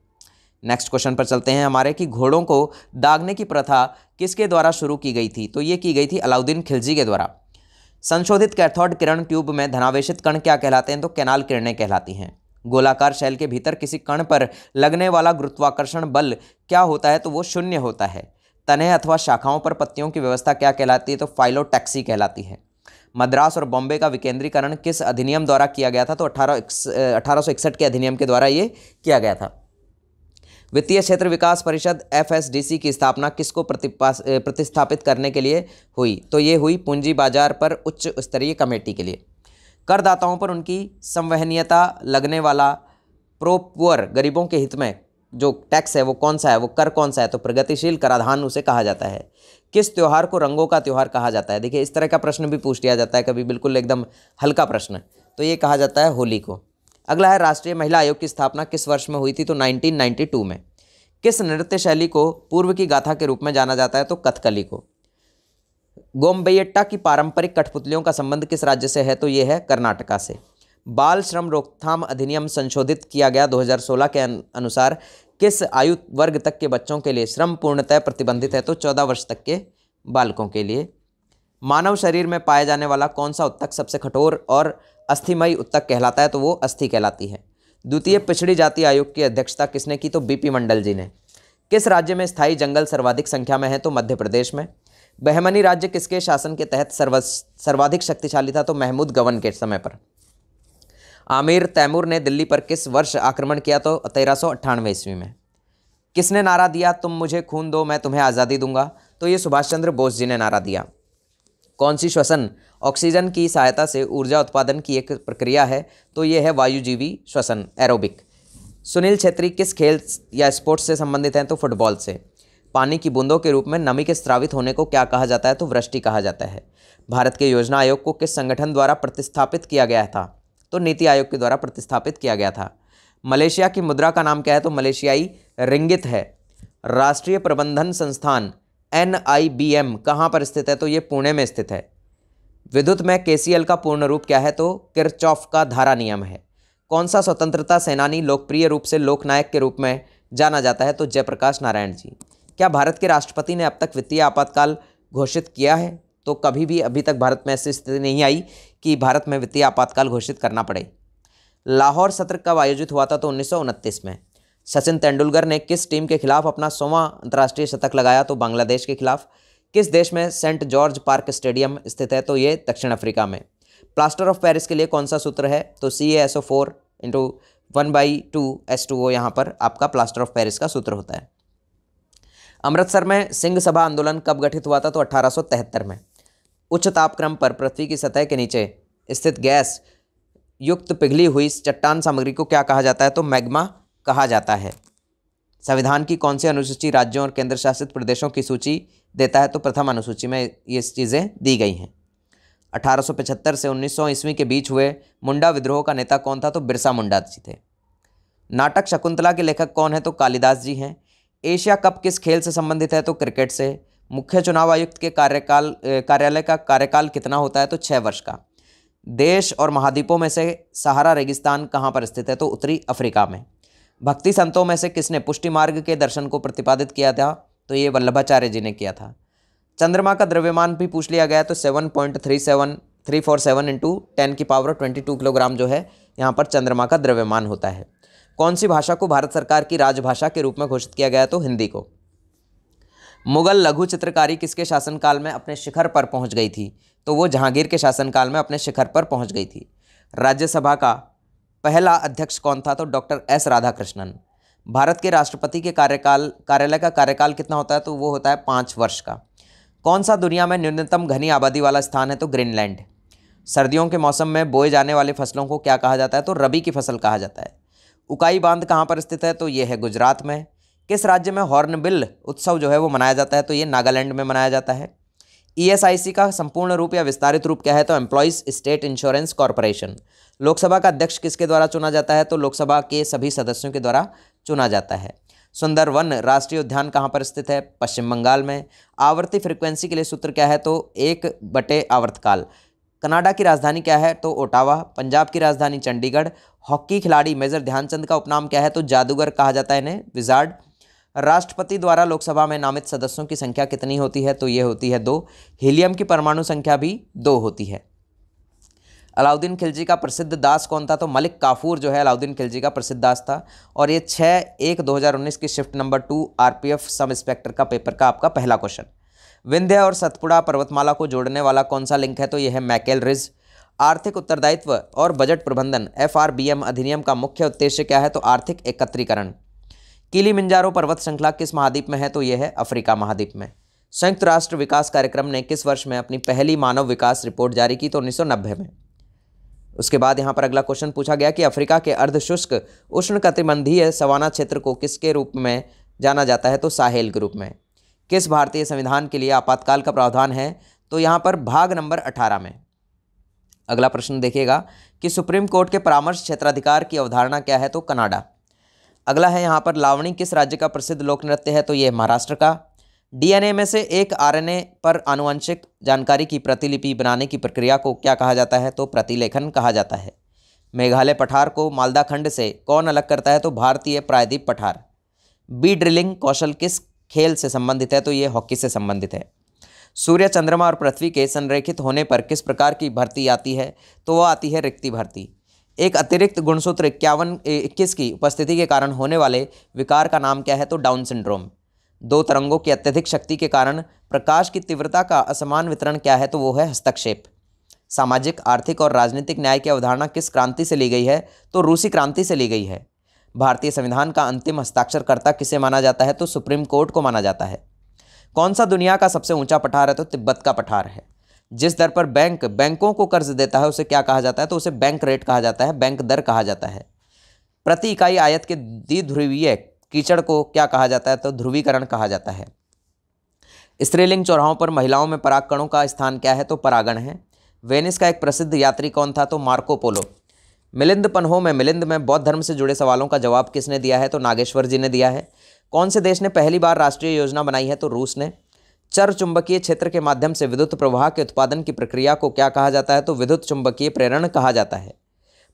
नेक्स्ट क्वेश्चन पर चलते हैं हमारे कि घोड़ों को दागने की प्रथा किसके द्वारा शुरू की गई थी तो ये की गई थी अलाउद्दीन खिलजी के द्वारा संशोधित कैथोड किरण ट्यूब में धनावेशित कण क्या कहलाते हैं तो कैनाल किरणें कहलाती हैं गोलाकार शैल के भीतर किसी कण पर लगने वाला गुरुत्वाकर्षण बल क्या होता है तो वो शून्य होता है तने अथवा शाखाओं पर पत्तियों की व्यवस्था क्या कहलाती है तो फाइलोटैक्सी कहलाती है मद्रास और बॉम्बे का विकेंद्रीकरण किस अधिनियम द्वारा किया गया था तो अठारह अठारह के अधिनियम के द्वारा ये किया गया था वित्तीय क्षेत्र विकास परिषद एफएसडीसी की स्थापना किसको प्रतिस्थापित करने के लिए हुई तो ये हुई पूंजी बाजार पर उच्च स्तरीय कमेटी के लिए करदाताओं पर उनकी संवहनीयता लगने वाला प्रोपुअर गरीबों के हित में जो टैक्स है वो कौन सा है वो कर कौन सा है तो प्रगतिशील कराधान उसे कहा जाता है किस त्यौहार को रंगों का त्यौहार कहा जाता है देखिए इस तरह का प्रश्न भी पूछ लिया जाता है कभी बिल्कुल एकदम हल्का प्रश्न तो ये कहा जाता है होली को अगला है राष्ट्रीय महिला आयोग की स्थापना किस वर्ष में हुई थी तो 1992 में किस नृत्य शैली को पूर्व की गाथा के रूप में जाना जाता है तो कथकली को गोम्बैट्टा की पारंपरिक कठपुतलियों का संबंध किस राज्य से है तो ये है कर्नाटका से बाल श्रम रोकथाम अधिनियम संशोधित किया गया 2016 के अनुसार किस आयु वर्ग तक के बच्चों के लिए श्रम पूर्णतः प्रतिबंधित है तो 14 वर्ष तक के बालकों के लिए मानव शरीर में पाया जाने वाला कौन सा उत्तक सबसे कठोर और अस्थिमयी उत्तक कहलाता है तो वो अस्थि कहलाती है द्वितीय पिछड़ी जाति आयोग की अध्यक्षता किसने की तो बीपी मंडल जी ने किस राज्य में स्थायी जंगल सर्वाधिक संख्या में है तो मध्य प्रदेश में बहमनी राज्य किसके शासन के तहत सर्व सर्वाधिक शक्तिशाली था तो महमूद गवन के समय पर आमिर तैमूर ने दिल्ली पर किस वर्ष आक्रमण किया तो तेरह सौ अट्ठानवे ईस्वी में किसने नारा दिया तुम मुझे खून दो मैं तुम्हें आज़ादी दूंगा तो ये सुभाष चंद्र बोस जी ने नारा दिया कौन सी श्वसन ऑक्सीजन की सहायता से ऊर्जा उत्पादन की एक प्रक्रिया है तो ये है वायुजीवी श्वसन एरोबिक सुनील छेत्री किस खेल या स्पोर्ट्स से संबंधित हैं तो फुटबॉल से पानी की बूंदों के रूप में नमी के स्त्रावित होने को क्या कहा जाता है तो वृष्टि कहा जाता है भारत के योजना आयोग को किस संगठन द्वारा प्रतिस्थापित किया गया था तो नीति आयोग के द्वारा प्रतिस्थापित किया गया था मलेशिया की मुद्रा का नाम क्या है तो मलेशियाई रिंगित है राष्ट्रीय प्रबंधन संस्थान एन आई बी एम कहाँ पर स्थित है तो ये पुणे में स्थित है विद्युत में के का पूर्ण रूप क्या है तो किरचौफ का धारा नियम है कौन सा स्वतंत्रता सेनानी लोकप्रिय रूप से लोकनायक के रूप में जाना जाता है तो जयप्रकाश नारायण जी क्या भारत के राष्ट्रपति ने अब तक वित्तीय आपातकाल घोषित किया है तो कभी भी अभी तक भारत में ऐसी स्थिति नहीं आई कि भारत में वित्तीय आपातकाल घोषित करना पड़े लाहौर सत्र कब आयोजित हुआ था तो उन्नीस में सचिन तेंदुलकर ने किस टीम के खिलाफ अपना सोवा अंतर्राष्ट्रीय शतक लगाया तो बांग्लादेश के खिलाफ किस देश में सेंट जॉर्ज पार्क स्टेडियम स्थित है तो ये दक्षिण अफ्रीका में प्लास्टर ऑफ पेरिस के लिए कौन सा सूत्र है तो C S O four into one by two S two O यहाँ पर आपका प्लास्टर ऑफ पेरिस का सूत्र होता है अमृतसर में सिंह सभा आंदोलन कब गठित हुआ था तो अठारह में उच्च तापक्रम पर पृथ्वी की सतह के नीचे स्थित गैस युक्त पिघली हुई चट्टान सामग्री को क्या कहा जाता है तो मैग्मा कहा जाता है संविधान की कौन सी अनुसूची राज्यों और केंद्र शासित प्रदेशों की सूची देता है तो प्रथम अनुसूची में ये चीज़ें दी गई हैं 1875 से 1900 ईस्वी के बीच हुए मुंडा विद्रोह का नेता कौन था तो बिरसा मुंडा जी थे नाटक शकुंतला के लेखक कौन है तो कालिदास जी हैं एशिया कप किस खेल से संबंधित है तो क्रिकेट से मुख्य चुनाव आयुक्त के कार्यकाल कार्यालय का कार्यकाल कितना होता है तो छः वर्ष का देश और महाद्वीपों में से सहारा रेगिस्तान कहाँ पर स्थित है तो उत्तरी अफ्रीका में भक्ति संतों में से किसने पुष्टि मार्ग के दर्शन को प्रतिपादित किया था तो ये वल्लभाचार्य जी ने किया था चंद्रमा का द्रव्यमान भी पूछ लिया गया तो seven point three seven three four seven into ten की पावर ट्वेंटी टू किलोग्राम जो है यहाँ पर चंद्रमा का द्रव्यमान होता है कौन सी भाषा को भारत सरकार की राजभाषा के रूप में घोषित किया गया तो हिंदी को मुगल लघु चित्रकारी किसके शासनकाल में अपने शिखर पर पहुंच गई थी तो वो जहांगीर के शासनकाल में अपने शिखर पर पहुंच गई थी राज्यसभा का पहला अध्यक्ष कौन था तो डॉक्टर एस राधाकृष्णन भारत के राष्ट्रपति के कार्यकाल कार्यालय का कार्यकाल कितना होता है तो वो होता है पाँच वर्ष का कौन सा दुनिया में न्यूनतम घनी आबादी वाला स्थान है तो ग्रीनलैंड सर्दियों के मौसम में बोए जाने वाली फसलों को क्या कहा जाता है तो रबी की फसल कहा जाता है उकाई बांध कहाँ पर स्थित है तो ये है गुजरात में किस राज्य में हॉर्नबिल उत्सव जो है वो मनाया जाता है तो ये नागालैंड में मनाया जाता है ई का संपूर्ण रूप या विस्तारित रूप क्या है तो Employees State Insurance Corporation Lok Sabha का अध्यक्ष किसके द्वारा चुना जाता है तो लोकसभा के सभी सदस्यों के द्वारा चुना जाता है सुंदर वन राष्ट्रीय उद्यान कहाँ पर स्थित है पश्चिम बंगाल में आवर्ती फ्रिक्वेंसी के लिए सूत्र क्या है तो एक बटे आवर्तकाल कनाडा की राजधानी क्या है तो ओटावा पंजाब की राजधानी चंडीगढ़ हॉकी खिलाड़ी मेजर ध्यानचंद का उपनाम क्या है तो जादूगर कहा जाता है इन्हें विजार्ड राष्ट्रपति द्वारा लोकसभा में नामित सदस्यों की संख्या कितनी होती है तो ये होती है दो हीलियम की परमाणु संख्या भी दो होती है अलाउद्दीन खिलजी का प्रसिद्ध दास कौन था तो मलिक काफूर जो है अलाउद्दीन खिलजी का प्रसिद्ध दास था और ये छः एक 2019 की shift number two RPF sub inspector का पेपर का आपका पहला क्वेश्चन विंध्य और सतपुड़ा पर्वतमाला को जोड़ने वाला कौन सा लिंक है तो यह है मैकेल रिज आर्थिक उत्तरदायित्व और बजट प्रबंधन एफ अधिनियम का मुख्य उद्देश्य क्या है तो आर्थिक एकत्रीकरण किली मिंजारो पर्वत श्रृंखला किस महाद्वीप में है तो यह है अफ्रीका महाद्वीप में संयुक्त राष्ट्र विकास कार्यक्रम ने किस वर्ष में अपनी पहली मानव विकास रिपोर्ट जारी की तो नब्बे में उसके बाद यहाँ पर अगला क्वेश्चन पूछा गया कि अफ्रीका के अर्धशुष्क उष्ण कटिबंधीय सवाना क्षेत्र को किसके रूप में जाना जाता है तो साहेल ग्रुप में किस भारतीय संविधान के लिए आपातकाल का प्रावधान है तो यहाँ पर भाग नंबर अठारह में अगला प्रश्न देखिएगा कि सुप्रीम कोर्ट के परामर्श क्षेत्राधिकार की अवधारणा क्या है तो कनाडा अगला है यहाँ पर लावणी किस राज्य का प्रसिद्ध लोक नृत्य है तो ये महाराष्ट्र का डीएनए में से एक आरएनए पर आनुवंशिक जानकारी की प्रतिलिपि बनाने की प्रक्रिया को क्या कहा जाता है तो प्रतिलेखन कहा जाता है मेघालय पठार को मालदा खंड से कौन अलग करता है तो भारतीय प्रायद्वीप पठार बी ड्रिलिंग कौशल किस खेल से संबंधित है तो ये हॉकी से संबंधित है सूर्य चंद्रमा और पृथ्वी के संरेखित होने पर किस प्रकार की भर्ती आती है तो वह आती है रिक्ति भर्ती एक अतिरिक्त गुणसूत्र इक्यावन इक्कीस की उपस्थिति के कारण होने वाले विकार का नाम क्या है तो डाउन सिंड्रोम दो तरंगों की अत्यधिक शक्ति के कारण प्रकाश की तीव्रता का असमान वितरण क्या है तो वो है हस्तक्षेप सामाजिक आर्थिक और राजनीतिक न्याय की अवधारणा किस क्रांति से ली गई है तो रूसी क्रांति से ली गई है भारतीय संविधान का अंतिम हस्ताक्षरकर्ता किसे माना जाता है तो सुप्रीम कोर्ट को माना जाता है कौन सा दुनिया का सबसे ऊंचा पठार है तो तिब्बत का पठार है जिस दर पर बैंक बैंकों को कर्ज देता है उसे क्या कहा जाता है तो उसे बैंक रेट कहा जाता है बैंक दर कहा जाता है प्रति इकाई आयत के द्विध्रुवीय कीचड़ को क्या कहा जाता है तो ध्रुवीकरण कहा जाता है स्त्रीलिंग चौराहों पर महिलाओं में परागकणों का स्थान क्या है तो परागण है वेनिस का एक प्रसिद्ध यात्री कौन था तो मार्को पोलो मिलिंद पनहो में मिलिंद में बौद्ध धर्म से जुड़े सवालों का जवाब किसने दिया है तो नागेश्वर जी ने दिया है कौन से देश ने पहली बार राष्ट्रीय योजना बनाई है तो रूस ने चर चुंबकीय क्षेत्र के माध्यम से विद्युत प्रवाह के उत्पादन की प्रक्रिया को क्या कहा जाता है तो विद्युत चुंबकीय प्रेरण कहा जाता है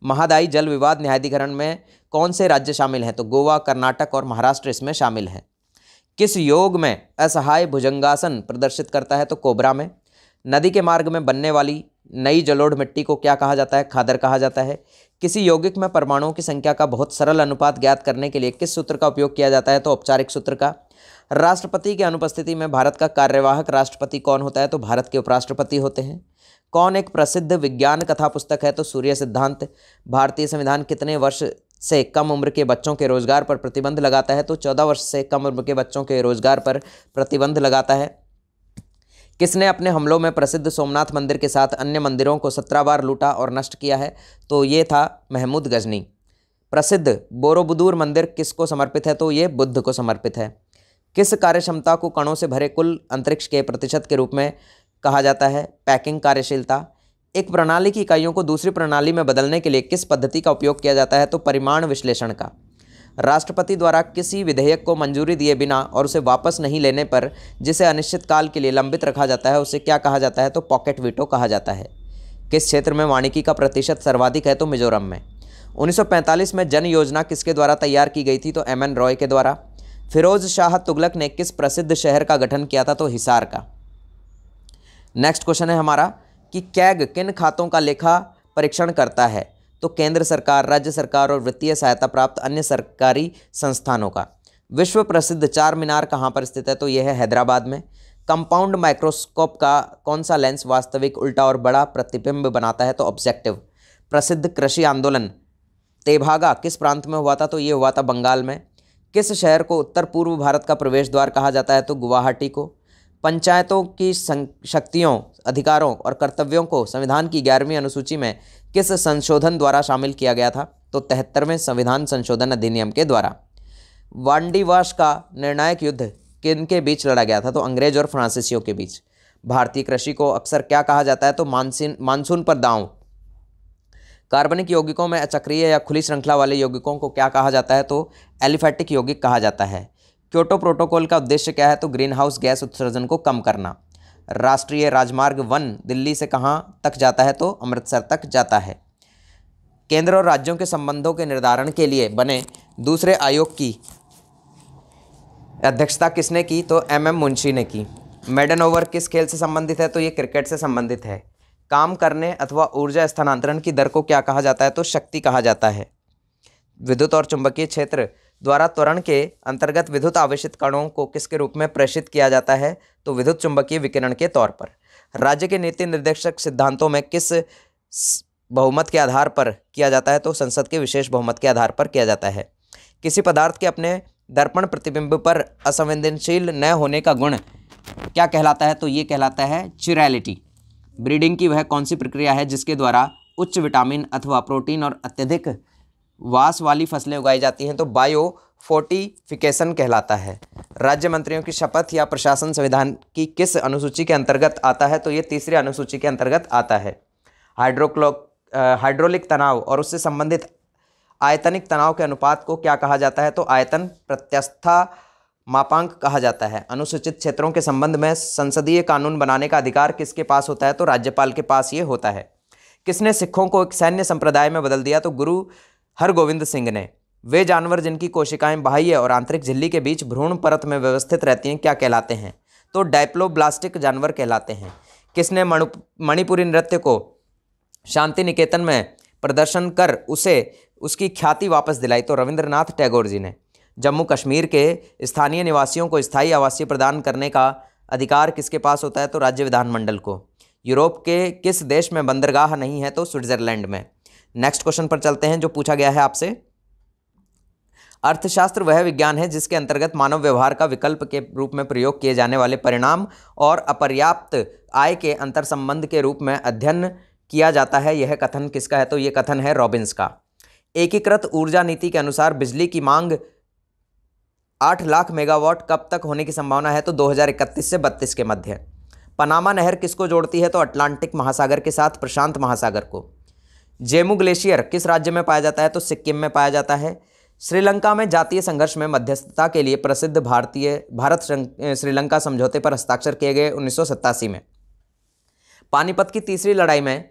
महादायी जल विवाद न्यायाधिकरण में कौन से राज्य शामिल हैं तो गोवा कर्नाटक और महाराष्ट्र इसमें शामिल हैं किस योग में असहाय भुजंगासन प्रदर्शित करता है तो कोबरा में नदी के मार्ग में बनने वाली नई जलोढ़ मिट्टी को क्या कहा जाता है खादर कहा जाता है किसी यौगिक में परमाणुओं की संख्या का बहुत सरल अनुपात ज्ञात करने के लिए किस सूत्र का उपयोग किया जाता है तो औपचारिक सूत्र का राष्ट्रपति की अनुपस्थिति में भारत का कार्यवाहक राष्ट्रपति कौन होता है तो भारत के उपराष्ट्रपति होते हैं कौन एक प्रसिद्ध विज्ञान कथा पुस्तक है तो सूर्य सिद्धांत भारतीय संविधान कितने वर्ष से कम उम्र के बच्चों के रोजगार पर प्रतिबंध लगाता है तो चौदह वर्ष से कम उम्र के बच्चों के रोजगार पर प्रतिबंध लगाता है किसने अपने हमलों में प्रसिद्ध सोमनाथ मंदिर के साथ अन्य मंदिरों को सत्रह बार लूटा और नष्ट किया है तो ये था महमूद गजनी प्रसिद्ध बोरोबुदूर मंदिर किसको समर्पित है तो ये बुद्ध को समर्पित है किस कार्यक्षमता को कणों से भरे कुल अंतरिक्ष के प्रतिशत के रूप में कहा जाता है पैकिंग कार्यशीलता एक प्रणाली की इकाइयों को दूसरी प्रणाली में बदलने के लिए किस पद्धति का उपयोग किया जाता है तो परिमाण विश्लेषण का राष्ट्रपति द्वारा किसी विधेयक को मंजूरी दिए बिना और उसे वापस नहीं लेने पर जिसे अनिश्चित काल के लिए लंबित रखा जाता है उसे क्या कहा जाता है तो पॉकेट वीटो कहा जाता है किस क्षेत्र में वानिकी का प्रतिशत सर्वाधिक है तो मिजोरम में 1945 में जन योजना किसके द्वारा तैयार की गई थी तो एम एन रॉय के द्वारा फिरोज शाह तुगलक ने किस प्रसिद्ध शहर का गठन किया था तो हिसार का नेक्स्ट क्वेश्चन है हमारा कि कैग किन खातों का लेखा परीक्षण करता है तो केंद्र सरकार राज्य सरकार और वित्तीय सहायता प्राप्त अन्य सरकारी संस्थानों का विश्व प्रसिद्ध चार मीनार कहाँ पर स्थित है तो यह है हैदराबाद में कंपाउंड माइक्रोस्कोप का कौन सा लेंस वास्तविक उल्टा और बड़ा प्रतिबिंब बनाता है तो ऑब्जेक्टिव प्रसिद्ध कृषि आंदोलन तेभागा किस प्रांत में हुआ था तो ये हुआ था बंगाल में किस शहर को उत्तर पूर्व भारत का प्रवेश द्वार कहा जाता है तो गुवाहाटी को पंचायतों की शक्तियों अधिकारों और कर्तव्यों को संविधान की ग्यारहवीं अनुसूची में किस संशोधन द्वारा शामिल किया गया था तो तिहत्तरवें संविधान संशोधन अधिनियम के द्वारा वांडीवाश का निर्णायक युद्ध किन के बीच लड़ा गया था तो अंग्रेज और फ्रांसीसियों के बीच भारतीय कृषि को अक्सर क्या कहा जाता है तो मानसून मानसून पर दाव कार्बनिक यौगिकों में अचक्रिय या खुली श्रृंखला वाले यौगिकों को क्या कहा जाता है तो एलिफेटिक यौगिक कहा जाता है क्योटो प्रोटोकॉल का उद्देश्य क्या है तो ग्रीन हाउस गैस उत्सर्जन को कम करना राष्ट्रीय राजमार्ग वन दिल्ली से कहाँ तक जाता है तो अमृतसर तक जाता है केंद्र और राज्यों के संबंधों के निर्धारण के लिए बने दूसरे आयोग की अध्यक्षता किसने की तो एम एम मुंशी ने की मेडन ओवर किस खेल से संबंधित है तो ये क्रिकेट से संबंधित है काम करने अथवा ऊर्जा स्थानांतरण की दर को क्या कहा जाता है तो शक्ति कहा जाता है विद्युत और चुंबकीय क्षेत्र द्वारा त्वरण के अंतर्गत विद्युत आवेशित कणों को किसके रूप में प्रेषित किया जाता है तो विद्युत चुंबकीय विकिरण के तौर पर राज्य के नीति निर्देशक सिद्धांतों में किस बहुमत के आधार पर किया जाता है तो संसद के विशेष बहुमत के आधार पर किया जाता है किसी पदार्थ के अपने दर्पण प्रतिबिंब पर असंवेदनशील न होने का गुण क्या कहलाता है तो ये कहलाता है चिरैलिटी ब्रीडिंग की वह कौन सी प्रक्रिया है जिसके द्वारा उच्च विटामिन अथवा प्रोटीन और अत्यधिक वास वाली फसलें उगाई जाती हैं तो बायो फोर्टिफिकेशन कहलाता है राज्य मंत्रियों की शपथ या प्रशासन संविधान की किस अनुसूची के अंतर्गत आता है तो ये तीसरी अनुसूची के अंतर्गत आता है हाइड्रोक्लोक हाइड्रोलिक तनाव और उससे संबंधित आयतनिक तनाव के अनुपात को क्या कहा जाता है तो आयतन प्रत्यस्था मापांक कहा जाता है अनुसूचित क्षेत्रों के संबंध में संसदीय कानून बनाने का अधिकार किसके पास होता है तो राज्यपाल के पास ये होता है किसने सिखों को एक सैन्य संप्रदाय में बदल दिया तो गुरु हरगोविंद सिंह ने वे जानवर जिनकी कोशिकाएं बाह्य और आंतरिक झिल्ली के बीच भ्रूण परत में व्यवस्थित रहती हैं क्या कहलाते हैं तो डायप्लोब्लास्टिक जानवर कहलाते हैं किसने मणिपुरी नृत्य को शांति निकेतन में प्रदर्शन कर उसे उसकी ख्याति वापस दिलाई तो रविंद्रनाथ टैगोर जी ने जम्मू कश्मीर के स्थानीय निवासियों को स्थायी आवासीय प्रदान करने का अधिकार किसके पास होता है तो राज्य विधानमंडल को यूरोप के किस देश में बंदरगाह नहीं है तो स्विट्ज़रलैंड में नेक्स्ट क्वेश्चन पर चलते हैं जो पूछा गया है आपसे अर्थशास्त्र वह विज्ञान है जिसके अंतर्गत मानव व्यवहार का विकल्प के रूप में प्रयोग किए जाने वाले परिणाम और अपर्याप्त आय के अंतर संबंध के रूप में अध्ययन किया जाता है यह कथन किसका है तो यह कथन है रॉबिन्स का एकीकृत ऊर्जा नीति के अनुसार बिजली की मांग आठ लाख मेगावाट कब तक होने की संभावना है तो 2031 से 32 के मध्य पनामा नहर किसको जोड़ती है तो अटलांटिक महासागर के साथ प्रशांत महासागर को जेमू ग्लेशियर किस राज्य में पाया जाता है तो सिक्किम में पाया जाता है श्रीलंका में जातीय संघर्ष में मध्यस्थता के लिए प्रसिद्ध भारतीय भारत श्रीलंका समझौते पर हस्ताक्षर किए गए उन्नीस में पानीपत की तीसरी लड़ाई में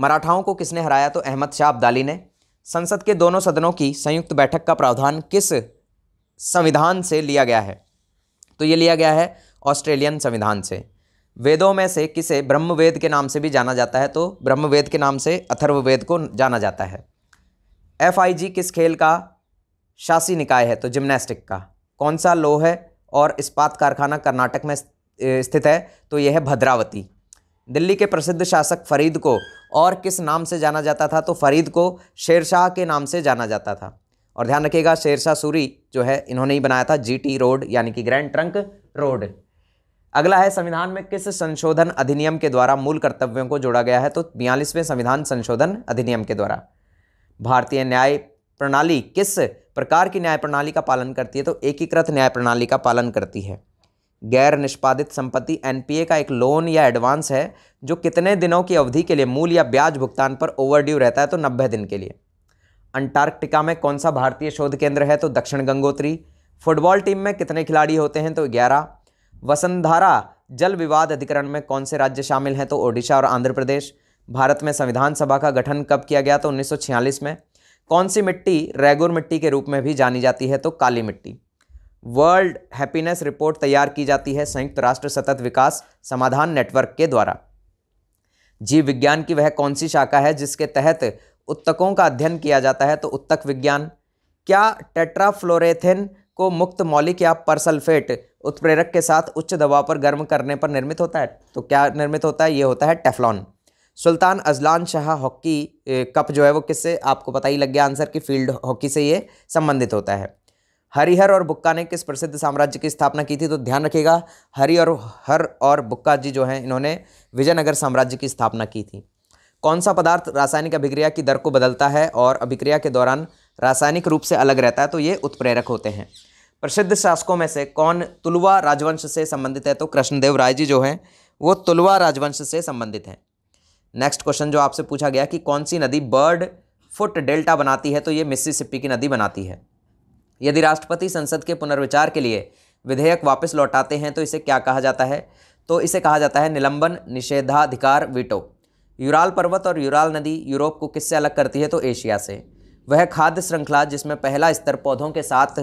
मराठाओं को किसने हराया तो अहमद शाह अब्दाली ने संसद के दोनों सदनों की संयुक्त बैठक का प्रावधान किस संविधान से लिया गया है तो ये लिया गया है ऑस्ट्रेलियन संविधान से वेदों में से किसे ब्रह्म वेद के नाम से भी जाना जाता है तो ब्रह्म वेद के नाम से अथर्ववेद को जाना जाता है एफ आई जी किस खेल का शासी निकाय है तो जिम्नास्टिक का कौन सा लोह है और इस्पात कारखाना कर्नाटक में स्थित है तो यह है भद्रावती दिल्ली के प्रसिद्ध शासक फरीद को और किस नाम से जाना जाता था तो फरीद को शेरशाह के नाम से जाना जाता था और ध्यान रखिएगा शेरशाह सूरी जो है इन्होंने ही बनाया था जीटी रोड यानी कि ग्रैंड ट्रंक रोड अगला है संविधान में किस संशोधन अधिनियम के द्वारा मूल कर्तव्यों को जोड़ा गया है तो बयालीसवें संविधान संशोधन अधिनियम के द्वारा भारतीय न्याय प्रणाली किस प्रकार की न्याय प्रणाली का पालन करती है तो एकीकृत न्याय प्रणाली का पालन करती है गैर निष्पादित संपत्ति एनपीए का एक लोन या एडवांस है जो कितने दिनों की अवधि के लिए मूल या ब्याज भुगतान पर ओवरड्यू रहता है तो नब्बे दिन के लिए अंटार्कटिका में कौन सा भारतीय शोध केंद्र है तो दक्षिण गंगोत्री फुटबॉल टीम में कितने खिलाड़ी होते हैं तो ग्यारह वसंधारा जल विवाद अधिकरण में कौन से राज्य शामिल हैं तो ओडिशा और आंध्र प्रदेश भारत में संविधान सभा का गठन कब किया गया तो 1946 में कौन सी मिट्टी रेगुर मिट्टी के रूप में भी जानी जाती है तो काली मिट्टी वर्ल्ड हैप्पीनेस रिपोर्ट तैयार की जाती है संयुक्त राष्ट्र सतत विकास समाधान नेटवर्क के द्वारा जीव विज्ञान की वह कौन सी शाखा है जिसके तहत उत्तकों का अध्ययन किया जाता है तो उत्तक विज्ञान क्या टेट्राफ्लोरेथिन को मुक्त मौलिक या परसल्फेट उत्प्रेरक के साथ उच्च दबाव पर गर्म करने पर निर्मित होता है तो क्या निर्मित होता है ये होता है Teflon Sultan Azlan Shah hockey cup जो है वो किससे आपको पता ही लग गया आंसर कि फील्ड हॉकी से ये संबंधित होता है हरिहर और बुक्का ने किस प्रसिद्ध साम्राज्य की स्थापना की थी तो ध्यान रखिएगा हरि और हर और बुक्का जी जो हैं इन्होंने विजयनगर साम्राज्य की स्थापना की थी कौन सा पदार्थ रासायनिक अभिक्रिया की दर को बदलता है और अभिक्रिया के दौरान रासायनिक रूप से अलग रहता है तो ये उत्प्रेरक होते हैं प्रसिद्ध शासकों में से कौन तुलवा राजवंश से संबंधित है तो कृष्णदेव राय जी जो हैं वो तुलवा राजवंश से संबंधित हैं नेक्स्ट क्वेश्चन जो आपसे पूछा गया कि कौन सी नदी बर्ड फुट डेल्टा बनाती है तो ये मिसिसिपी की नदी बनाती है यदि राष्ट्रपति संसद के पुनर्विचार के लिए विधेयक वापस लौटाते हैं तो इसे क्या कहा जाता है तो इसे कहा जाता है निलंबन निषेधाधिकार वीटो यूराल पर्वत और यूराल नदी यूरोप को किससे अलग करती है तो एशिया से वह खाद्य श्रृंखला जिसमें पहला स्तर पौधों के साथ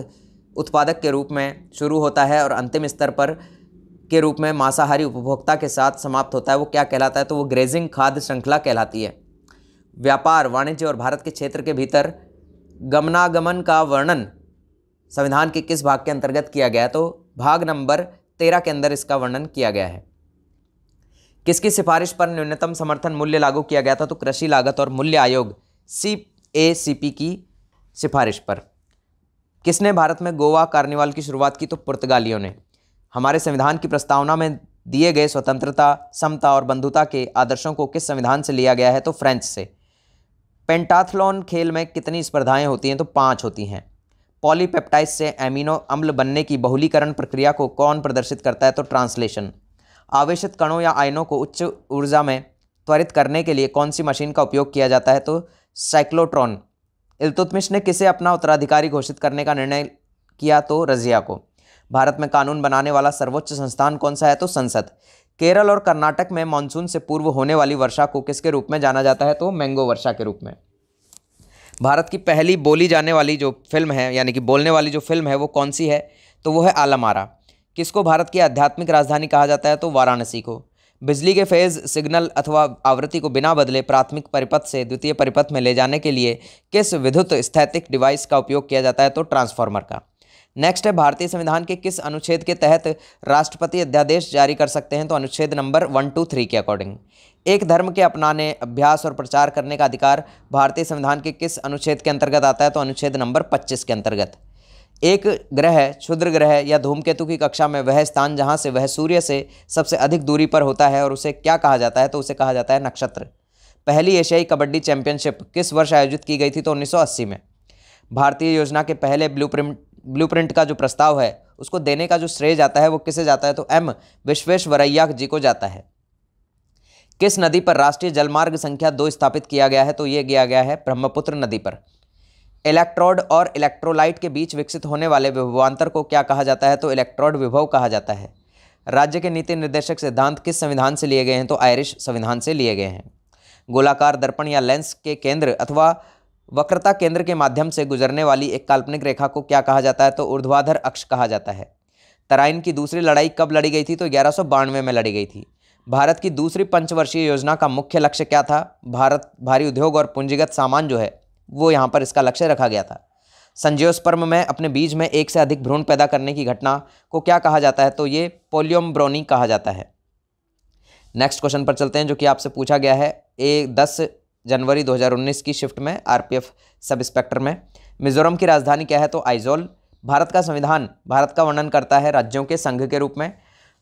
उत्पादक के रूप में शुरू होता है और अंतिम स्तर पर के रूप में मांसाहारी उपभोक्ता के साथ समाप्त होता है वो क्या कहलाता है तो वो ग्रेजिंग खाद्य श्रृंखला कहलाती है व्यापार वाणिज्य और भारत के क्षेत्र के भीतर गमनागमन का वर्णन संविधान के किस भाग के अंतर्गत किया गया तो भाग नंबर तेरह के अंदर इसका वर्णन किया गया है किसकी सिफारिश पर न्यूनतम समर्थन मूल्य लागू किया गया था तो कृषि लागत और मूल्य आयोग सी पी की सिफारिश पर किसने भारत में गोवा कार्निवाल की शुरुआत की तो पुर्तगालियों ने हमारे संविधान की प्रस्तावना में दिए गए स्वतंत्रता समता और बंधुता के आदर्शों को किस संविधान से लिया गया है तो फ्रेंच से पेंटाथलॉन खेल में कितनी स्पर्धाएं होती हैं तो पाँच होती हैं पॉलीपेप्टाइड से एमिनो अम्ल बनने की बहुलीकरण प्रक्रिया को कौन प्रदर्शित करता है तो ट्रांसलेशन आवेशित कणों या आयनों को उच्च ऊर्जा में त्वरित करने के लिए कौन सी मशीन का उपयोग किया जाता है तो साइक्लोट्रॉन इल्तुतमिश ने किसे अपना उत्तराधिकारी घोषित करने का निर्णय किया तो रजिया को भारत में कानून बनाने वाला सर्वोच्च संस्थान कौन सा है तो संसद केरल और कर्नाटक में मानसून से पूर्व होने वाली वर्षा को किसके रूप में जाना जाता है तो मैंगो वर्षा के रूप में भारत की पहली बोली जाने वाली जो फिल्म है यानी कि बोलने वाली जो फिल्म है वो कौन सी है तो वो है आलमारा किसको भारत की आध्यात्मिक राजधानी कहा जाता है तो वाराणसी को बिजली के फेज सिग्नल अथवा आवृत्ति को बिना बदले प्राथमिक परिपथ से द्वितीय परिपथ में ले जाने के लिए किस विद्युत स्थैतिक डिवाइस का उपयोग किया जाता है तो ट्रांसफार्मर का नेक्स्ट है भारतीय संविधान के किस अनुच्छेद के तहत राष्ट्रपति अध्यादेश जारी कर सकते हैं तो अनुच्छेद नंबर वन टू थ्री के अकॉर्डिंग एक धर्म के अपनाने अभ्यास और प्रचार करने का अधिकार भारतीय संविधान के किस अनुच्छेद के अंतर्गत आता है तो अनुच्छेद नंबर पच्चीस के अंतर्गत एक ग्रह क्षुद्र ग्रह या धूमकेतु की कक्षा में वह स्थान जहाँ से वह सूर्य से सबसे अधिक दूरी पर होता है और उसे क्या कहा जाता है तो उसे कहा जाता है नक्षत्र पहली एशियाई कबड्डी चैंपियनशिप किस वर्ष आयोजित की गई थी तो 1980 में भारतीय योजना के पहले ब्लूप्रिंट ब्लूप्रिंट का जो प्रस्ताव है उसको देने का जो श्रेय जाता है वो किसे जाता है तो एम विश्वेश्वरैया जी को जाता है किस नदी पर राष्ट्रीय जलमार्ग संख्या दो स्थापित किया गया है तो ये किया गया है ब्रह्मपुत्र नदी पर इलेक्ट्रोड और इलेक्ट्रोलाइट के बीच विकसित होने वाले विभवांतर को क्या कहा जाता है तो इलेक्ट्रोड विभव कहा जाता है राज्य के नीति निर्देशक सिद्धांत किस संविधान से लिए गए हैं तो आयरिश संविधान से लिए गए हैं गोलाकार दर्पण या लेंस के केंद्र अथवा वक्रता केंद्र के माध्यम से गुजरने वाली एक काल्पनिक रेखा को क्या कहा जाता है तो ऊर्ध्वाधर अक्ष कहा जाता है तराइन की दूसरी लड़ाई कब लड़ी गई थी तो ग्यारह में लड़ी गई थी भारत की दूसरी पंचवर्षीय योजना का मुख्य लक्ष्य क्या था भारत भारी उद्योग और पूंजीगत सामान जो है वो यहाँ पर इसका लक्ष्य रखा गया था संजयोस्पर्म में अपने बीज में एक से अधिक भ्रूण पैदा करने की घटना को क्या कहा जाता है तो ये ब्रोनी कहा जाता है नेक्स्ट क्वेश्चन पर चलते हैं जो कि आपसे पूछा गया है ए दस जनवरी 2019 की शिफ्ट में आरपीएफ सब इंस्पेक्टर में मिजोरम की राजधानी क्या है तो आइजोल भारत का संविधान भारत का वर्णन करता है राज्यों के संघ के रूप में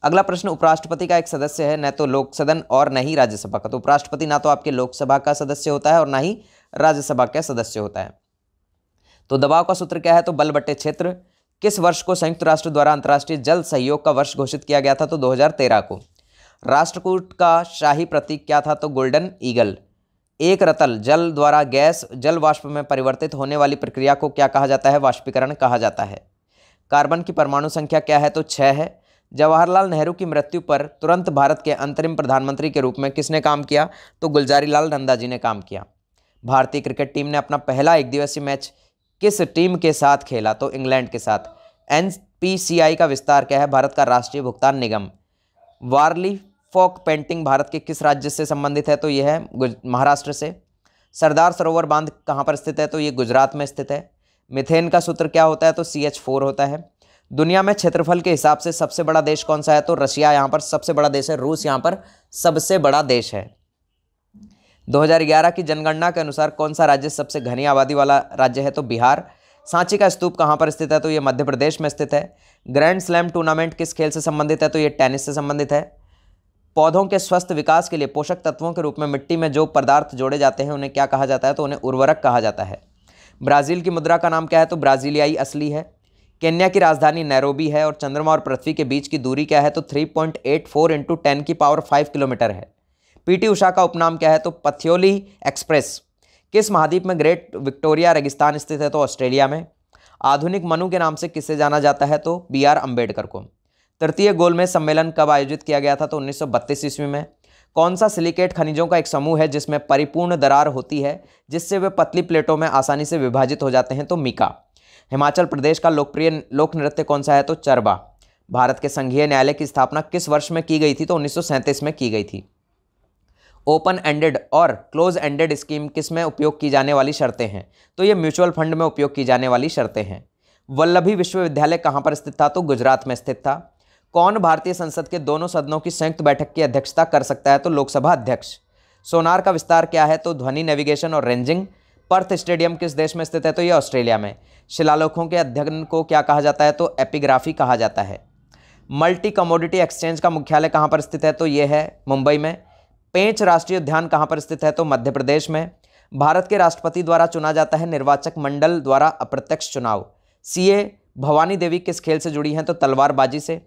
अगला प्रश्न उपराष्ट्रपति का एक सदस्य है न तो लोक सदन और न ही राज्यसभा का तो उपराष्ट्रपति ना तो आपके लोकसभा का सदस्य होता है और ना ही राज्यसभा के सदस्य होता है तो दबाव का सूत्र क्या है तो बल बट्टे क्षेत्र किस वर्ष को संयुक्त राष्ट्र द्वारा अंतर्राष्ट्रीय जल सहयोग का वर्ष घोषित किया गया था तो 2013 को राष्ट्रकूट का शाही प्रतीक क्या था तो गोल्डन ईगल एक रतल जल द्वारा गैस जल वाष्प में परिवर्तित होने वाली प्रक्रिया को क्या कहा जाता है वाष्पीकरण कहा जाता है कार्बन की परमाणु संख्या क्या है तो छः है जवाहरलाल नेहरू की मृत्यु पर तुरंत भारत के अंतरिम प्रधानमंत्री के रूप में किसने काम किया तो गुलजारी लाल नंदा जी ने काम किया भारतीय क्रिकेट टीम ने अपना पहला एक दिवसीय मैच किस टीम के साथ खेला तो इंग्लैंड के साथ एन का विस्तार क्या है भारत का राष्ट्रीय भुगतान निगम वार्ली फोक पेंटिंग भारत के किस राज्य से संबंधित है तो यह है महाराष्ट्र से सरदार सरोवर बांध कहाँ पर स्थित है तो ये गुजरात में स्थित है मिथेन का सूत्र क्या होता है तो सी एच फोर होता है दुनिया में क्षेत्रफल के हिसाब से सबसे बड़ा देश कौन सा है तो रशिया यहाँ पर सबसे बड़ा देश है रूस यहाँ पर सबसे बड़ा देश है 2011 की जनगणना के अनुसार कौन सा राज्य सबसे घनी आबादी वाला राज्य है तो बिहार सांची का स्तूप कहाँ पर स्थित है तो ये मध्य प्रदेश में स्थित है ग्रैंड स्लैम टूर्नामेंट किस खेल से संबंधित है तो ये टेनिस से संबंधित है पौधों के स्वस्थ विकास के लिए पोषक तत्वों के रूप में मिट्टी में जो पदार्थ जोड़े जाते हैं उन्हें क्या कहा जाता है तो उन्हें उर्वरक कहा जाता है ब्राज़ील की मुद्रा का नाम क्या है तो ब्राज़ीलियाई असली है केन्या की राजधानी नैरोबी है और चंद्रमा और पृथ्वी के बीच की दूरी क्या है तो 3.84 point eight four into ten की पावर फाइव किलोमीटर है पीटी उषा का उपनाम क्या है तो पथियोली एक्सप्रेस किस महाद्वीप में ग्रेट विक्टोरिया रेगिस्तान स्थित है तो ऑस्ट्रेलिया में आधुनिक मनु के नाम से किसे जाना जाता है तो बी आर अम्बेडकर को तृतीय गोलमेज सम्मेलन कब आयोजित किया गया था तो उन्नीस ईस्वी में कौन सा सिलिकेट खनिजों का एक समूह है जिसमें परिपूर्ण दरार होती है जिससे वे पतली प्लेटों में आसानी से विभाजित हो जाते हैं तो मीका हिमाचल प्रदेश का लोकप्रिय लोक नृत्य कौन सा है तो चरबा भारत के संघीय न्यायालय की स्थापना किस वर्ष में की गई थी तो उन्नीस में की गई थी ओपन एंडेड और क्लोज एंडेड स्कीम किस में उपयोग की जाने वाली शर्तें हैं तो ये म्यूचुअल फंड में उपयोग की जाने वाली शर्तें हैं वल्लभी विश्वविद्यालय कहाँ पर स्थित था तो गुजरात में स्थित था कौन भारतीय संसद के दोनों सदनों की संयुक्त बैठक की अध्यक्षता कर सकता है तो लोकसभा अध्यक्ष सोनार का विस्तार क्या है तो ध्वनि नेविगेशन और रेंजिंग पर्थ स्टेडियम किस देश में स्थित है तो ये ऑस्ट्रेलिया में शिलालेखों के अध्ययन को क्या कहा जाता है तो एपिग्राफी कहा जाता है मल्टी कमोडिटी एक्सचेंज का मुख्यालय कहाँ पर स्थित है तो ये है मुंबई में पेंच राष्ट्रीय उद्यान कहाँ पर स्थित है तो मध्य प्रदेश में भारत के राष्ट्रपति द्वारा चुना जाता है निर्वाचक मंडल द्वारा अप्रत्यक्ष चुनाव सीए भवानी देवी किस खेल से जुड़ी हैं तो तलवारबाजी से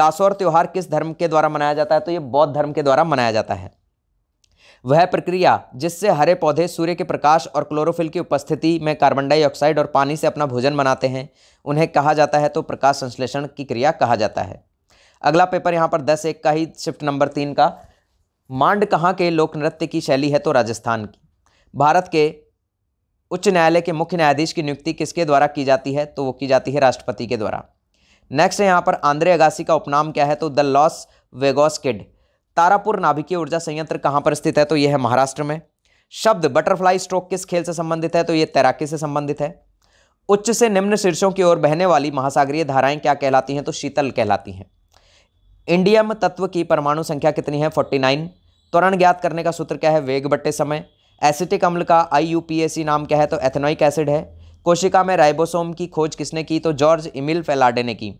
लासोर त्यौहार किस धर्म के द्वारा मनाया जाता है तो ये बौद्ध धर्म के द्वारा मनाया जाता है वह प्रक्रिया जिससे हरे पौधे सूर्य के प्रकाश और क्लोरोफिल की उपस्थिति में कार्बन डाइऑक्साइड और पानी से अपना भोजन बनाते हैं उन्हें कहा जाता है तो प्रकाश संश्लेषण की क्रिया कहा जाता है अगला पेपर यहाँ पर दस एक का ही शिफ्ट नंबर तीन का मांड कहाँ के लोक नृत्य की शैली है तो राजस्थान की भारत के उच्च न्यायालय के मुख्य न्यायाधीश की नियुक्ति किसके द्वारा की जाती है तो वो की जाती है राष्ट्रपति के द्वारा नेक्स्ट है यहाँ पर आंद्रे अगासी का उपनाम क्या है तो the Las Vegas kid Tarapur नाभिकीय ऊर्जा संयंत्र कहाँ पर स्थित है तो यह है महाराष्ट्र में शब्द बटरफ्लाई स्ट्रोक किस खेल से संबंधित है तो ये तैराकी से संबंधित है उच्च से निम्न शीर्षों की ओर बहने वाली महासागरीय धाराएं क्या कहलाती हैं तो शीतल कहलाती हैं इंडियम तत्व की परमाणु संख्या कितनी है 49 त्वरण ज्ञात करने का सूत्र क्या है वेग बट्टे समय एसिटिक अम्ल का आई नाम क्या है तो एथेनोइक एसिड है कोशिका में राइबोसोम की खोज किसने की तो जॉर्ज इमिल फेलाडे ने की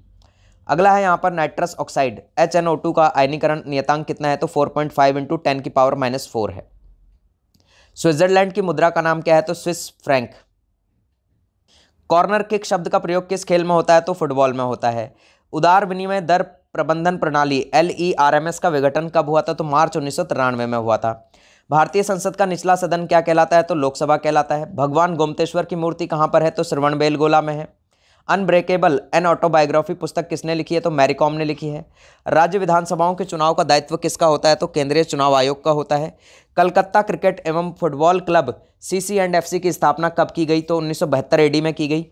अगला है यहाँ पर नाइट्रस ऑक्साइड एच का आयनीकरण नियतांक कितना है तो 4.5 पॉइंट फाइव इंटू टेन की पावर माइनस फोर है स्विट्जरलैंड की मुद्रा का नाम क्या है तो स्विस फ्रैंक कॉर्नर किक शब्द का प्रयोग किस खेल में होता है तो फुटबॉल में होता है उदार विनिमय दर प्रबंधन प्रणाली L E R M S का विघटन कब हुआ था तो मार्च उन्नीस सौ तिरानवे में हुआ था भारतीय संसद का निचला सदन क्या कहलाता है तो लोकसभा कहलाता है भगवान गोमतेश्वर की मूर्ति कहाँ पर है तो श्रवण बेलगोला में है अनब्रेकेबल एन ऑटोबायोग्राफी पुस्तक किसने लिखी है तो मैरीकॉम ने लिखी है राज्य विधानसभाओं के चुनाव का दायित्व किसका होता है तो केंद्रीय चुनाव आयोग का होता है कलकत्ता क्रिकेट एवं football club C C and F C की स्थापना कब की गई तो उन्नीस सौ बहत्तर में की गई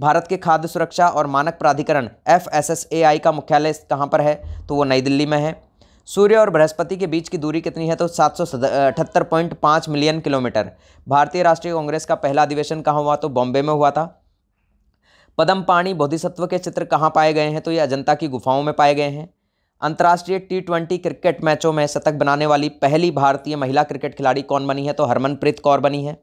भारत के खाद्य सुरक्षा और मानक प्राधिकरण एफ का मुख्यालय कहाँ पर है तो वो नई दिल्ली में है सूर्य और बृहस्पति के बीच की दूरी कितनी है तो सात सौ अठहत्तर पॉइंट पाँच मिलियन किलोमीटर भारतीय राष्ट्रीय कांग्रेस का पहला अधिवेशन कहाँ हुआ तो बॉम्बे में हुआ था पदम पाणी बोधिसत्व के चित्र कहाँ पाए गए हैं तो ये अजंता की गुफाओं में पाए गए हैं अंतर्राष्ट्रीय टी ट्वेंटी क्रिकेट मैचों में शतक बनाने वाली पहली भारतीय महिला क्रिकेट खिलाड़ी कौन बनी है तो हरमनप्रीत कौर बनी है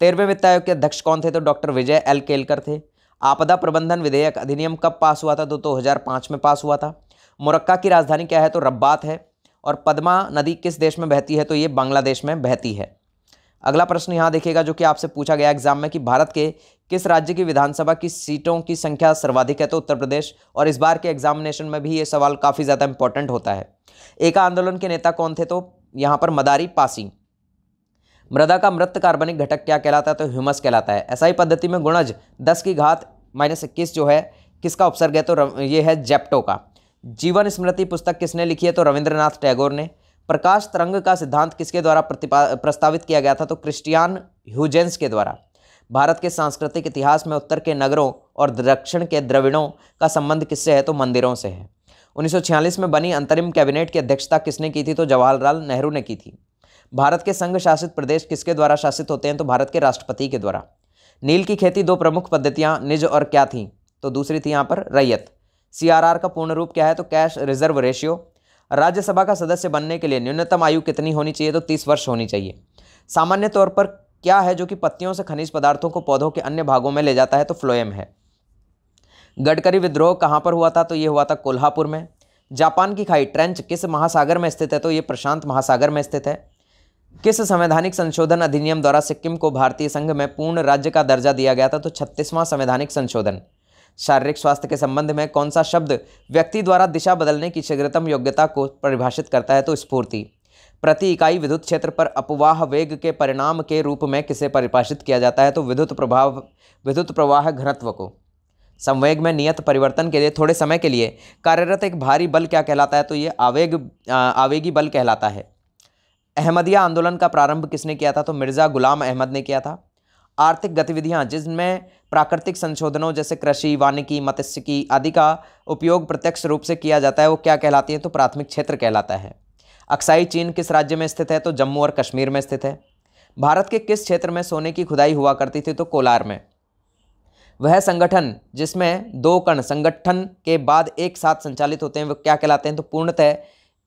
तेरहवें वित्त आयोग के अध्यक्ष कौन थे तो डॉक्टर विजय एल केलकर थे आपदा प्रबंधन विधेयक अधिनियम कब पास हुआ था तो दो पाँच में पास हुआ था मुरक्का की राजधानी क्या है तो रब्बात है और पद्मा नदी किस देश में बहती है तो ये बांग्लादेश में बहती है अगला प्रश्न यहाँ देखिएगा जो कि आपसे पूछा गया एग्जाम में कि भारत के किस राज्य की विधानसभा की सीटों की संख्या सर्वाधिक है तो उत्तर प्रदेश और इस बार के एग्जामिनेशन में भी ये सवाल काफ़ी ज़्यादा इंपॉर्टेंट होता है एका आंदोलन के नेता कौन थे तो यहाँ पर मदारी पासिंग मृदा का मृत कार्बनिक घटक क्या कहलाता है तो ह्यूमस कहलाता है ऐसा ही पद्धति में गुणज दस की घात माइनस इक्कीस जो है किसका उपसर्ग है तो ये है जेप्टो का जीवन स्मृति पुस्तक किसने लिखी है तो रविंद्रनाथ टैगोर ने प्रकाश तरंग का सिद्धांत किसके द्वारा प्रतिपा प्रस्तावित किया गया था तो क्रिस्टियान ह्यूजेंस के द्वारा भारत के सांस्कृतिक इतिहास में उत्तर के नगरों और दक्षिण के द्रविड़ों का संबंध किससे है तो मंदिरों से है 1946 में बनी अंतरिम कैबिनेट की अध्यक्षता किसने की थी तो जवाहरलाल नेहरू ने की थी भारत के संघ शासित प्रदेश किसके द्वारा शासित होते हैं तो भारत के राष्ट्रपति के द्वारा नील की खेती दो प्रमुख पद्धतियाँ निज और क्या थी तो दूसरी थी यहाँ पर रैयत सी का पूर्ण रूप क्या है तो कैश रिजर्व रेशियो राज्यसभा का सदस्य बनने के लिए न्यूनतम आयु कितनी होनी चाहिए तो तीस वर्ष होनी चाहिए सामान्य तौर पर क्या है जो कि पत्तियों से खनिज पदार्थों को पौधों के अन्य भागों में ले जाता है तो फ्लोएम है गडकरी विद्रोह कहाँ पर हुआ था तो ये हुआ था कोल्हापुर में जापान की खाई ट्रेंच किस महासागर में स्थित है तो ये प्रशांत महासागर में स्थित है किस संवैधानिक संशोधन अधिनियम द्वारा सिक्किम को भारतीय संघ में पूर्ण राज्य का दर्जा दिया गया था तो छत्तीसवां संवैधानिक संशोधन शारीरिक स्वास्थ्य के संबंध में कौन सा शब्द व्यक्ति द्वारा दिशा बदलने की शीघ्रतम योग्यता को परिभाषित करता है तो स्फूर्ति प्रति इकाई विद्युत क्षेत्र पर अपवाह वेग के परिणाम के रूप में किसे परिभाषित किया जाता है तो विद्युत प्रभाव विद्युत प्रवाह घनत्व को संवेग में नियत परिवर्तन के लिए थोड़े समय के लिए कार्यरत एक भारी बल क्या कहलाता है तो ये आवेग आवेगी बल कहलाता है अहमदिया आंदोलन का प्रारंभ किसने किया था तो मिर्ज़ा गुलाम अहमद ने किया था आर्थिक गतिविधियां जिसमें प्राकृतिक संशोधनों जैसे कृषि वानिकी मत्स्यकी आदि का उपयोग प्रत्यक्ष रूप से किया जाता है वो क्या कहलाती हैं तो प्राथमिक क्षेत्र कहलाता है अक्साई चीन किस राज्य में स्थित है तो जम्मू और कश्मीर में स्थित है भारत के किस क्षेत्र में सोने की खुदाई हुआ करती थी तो कोलार में वह संगठन जिसमें दो कण संगठन के बाद एक साथ संचालित होते हैं वो क्या कहलाते हैं तो पूर्णतः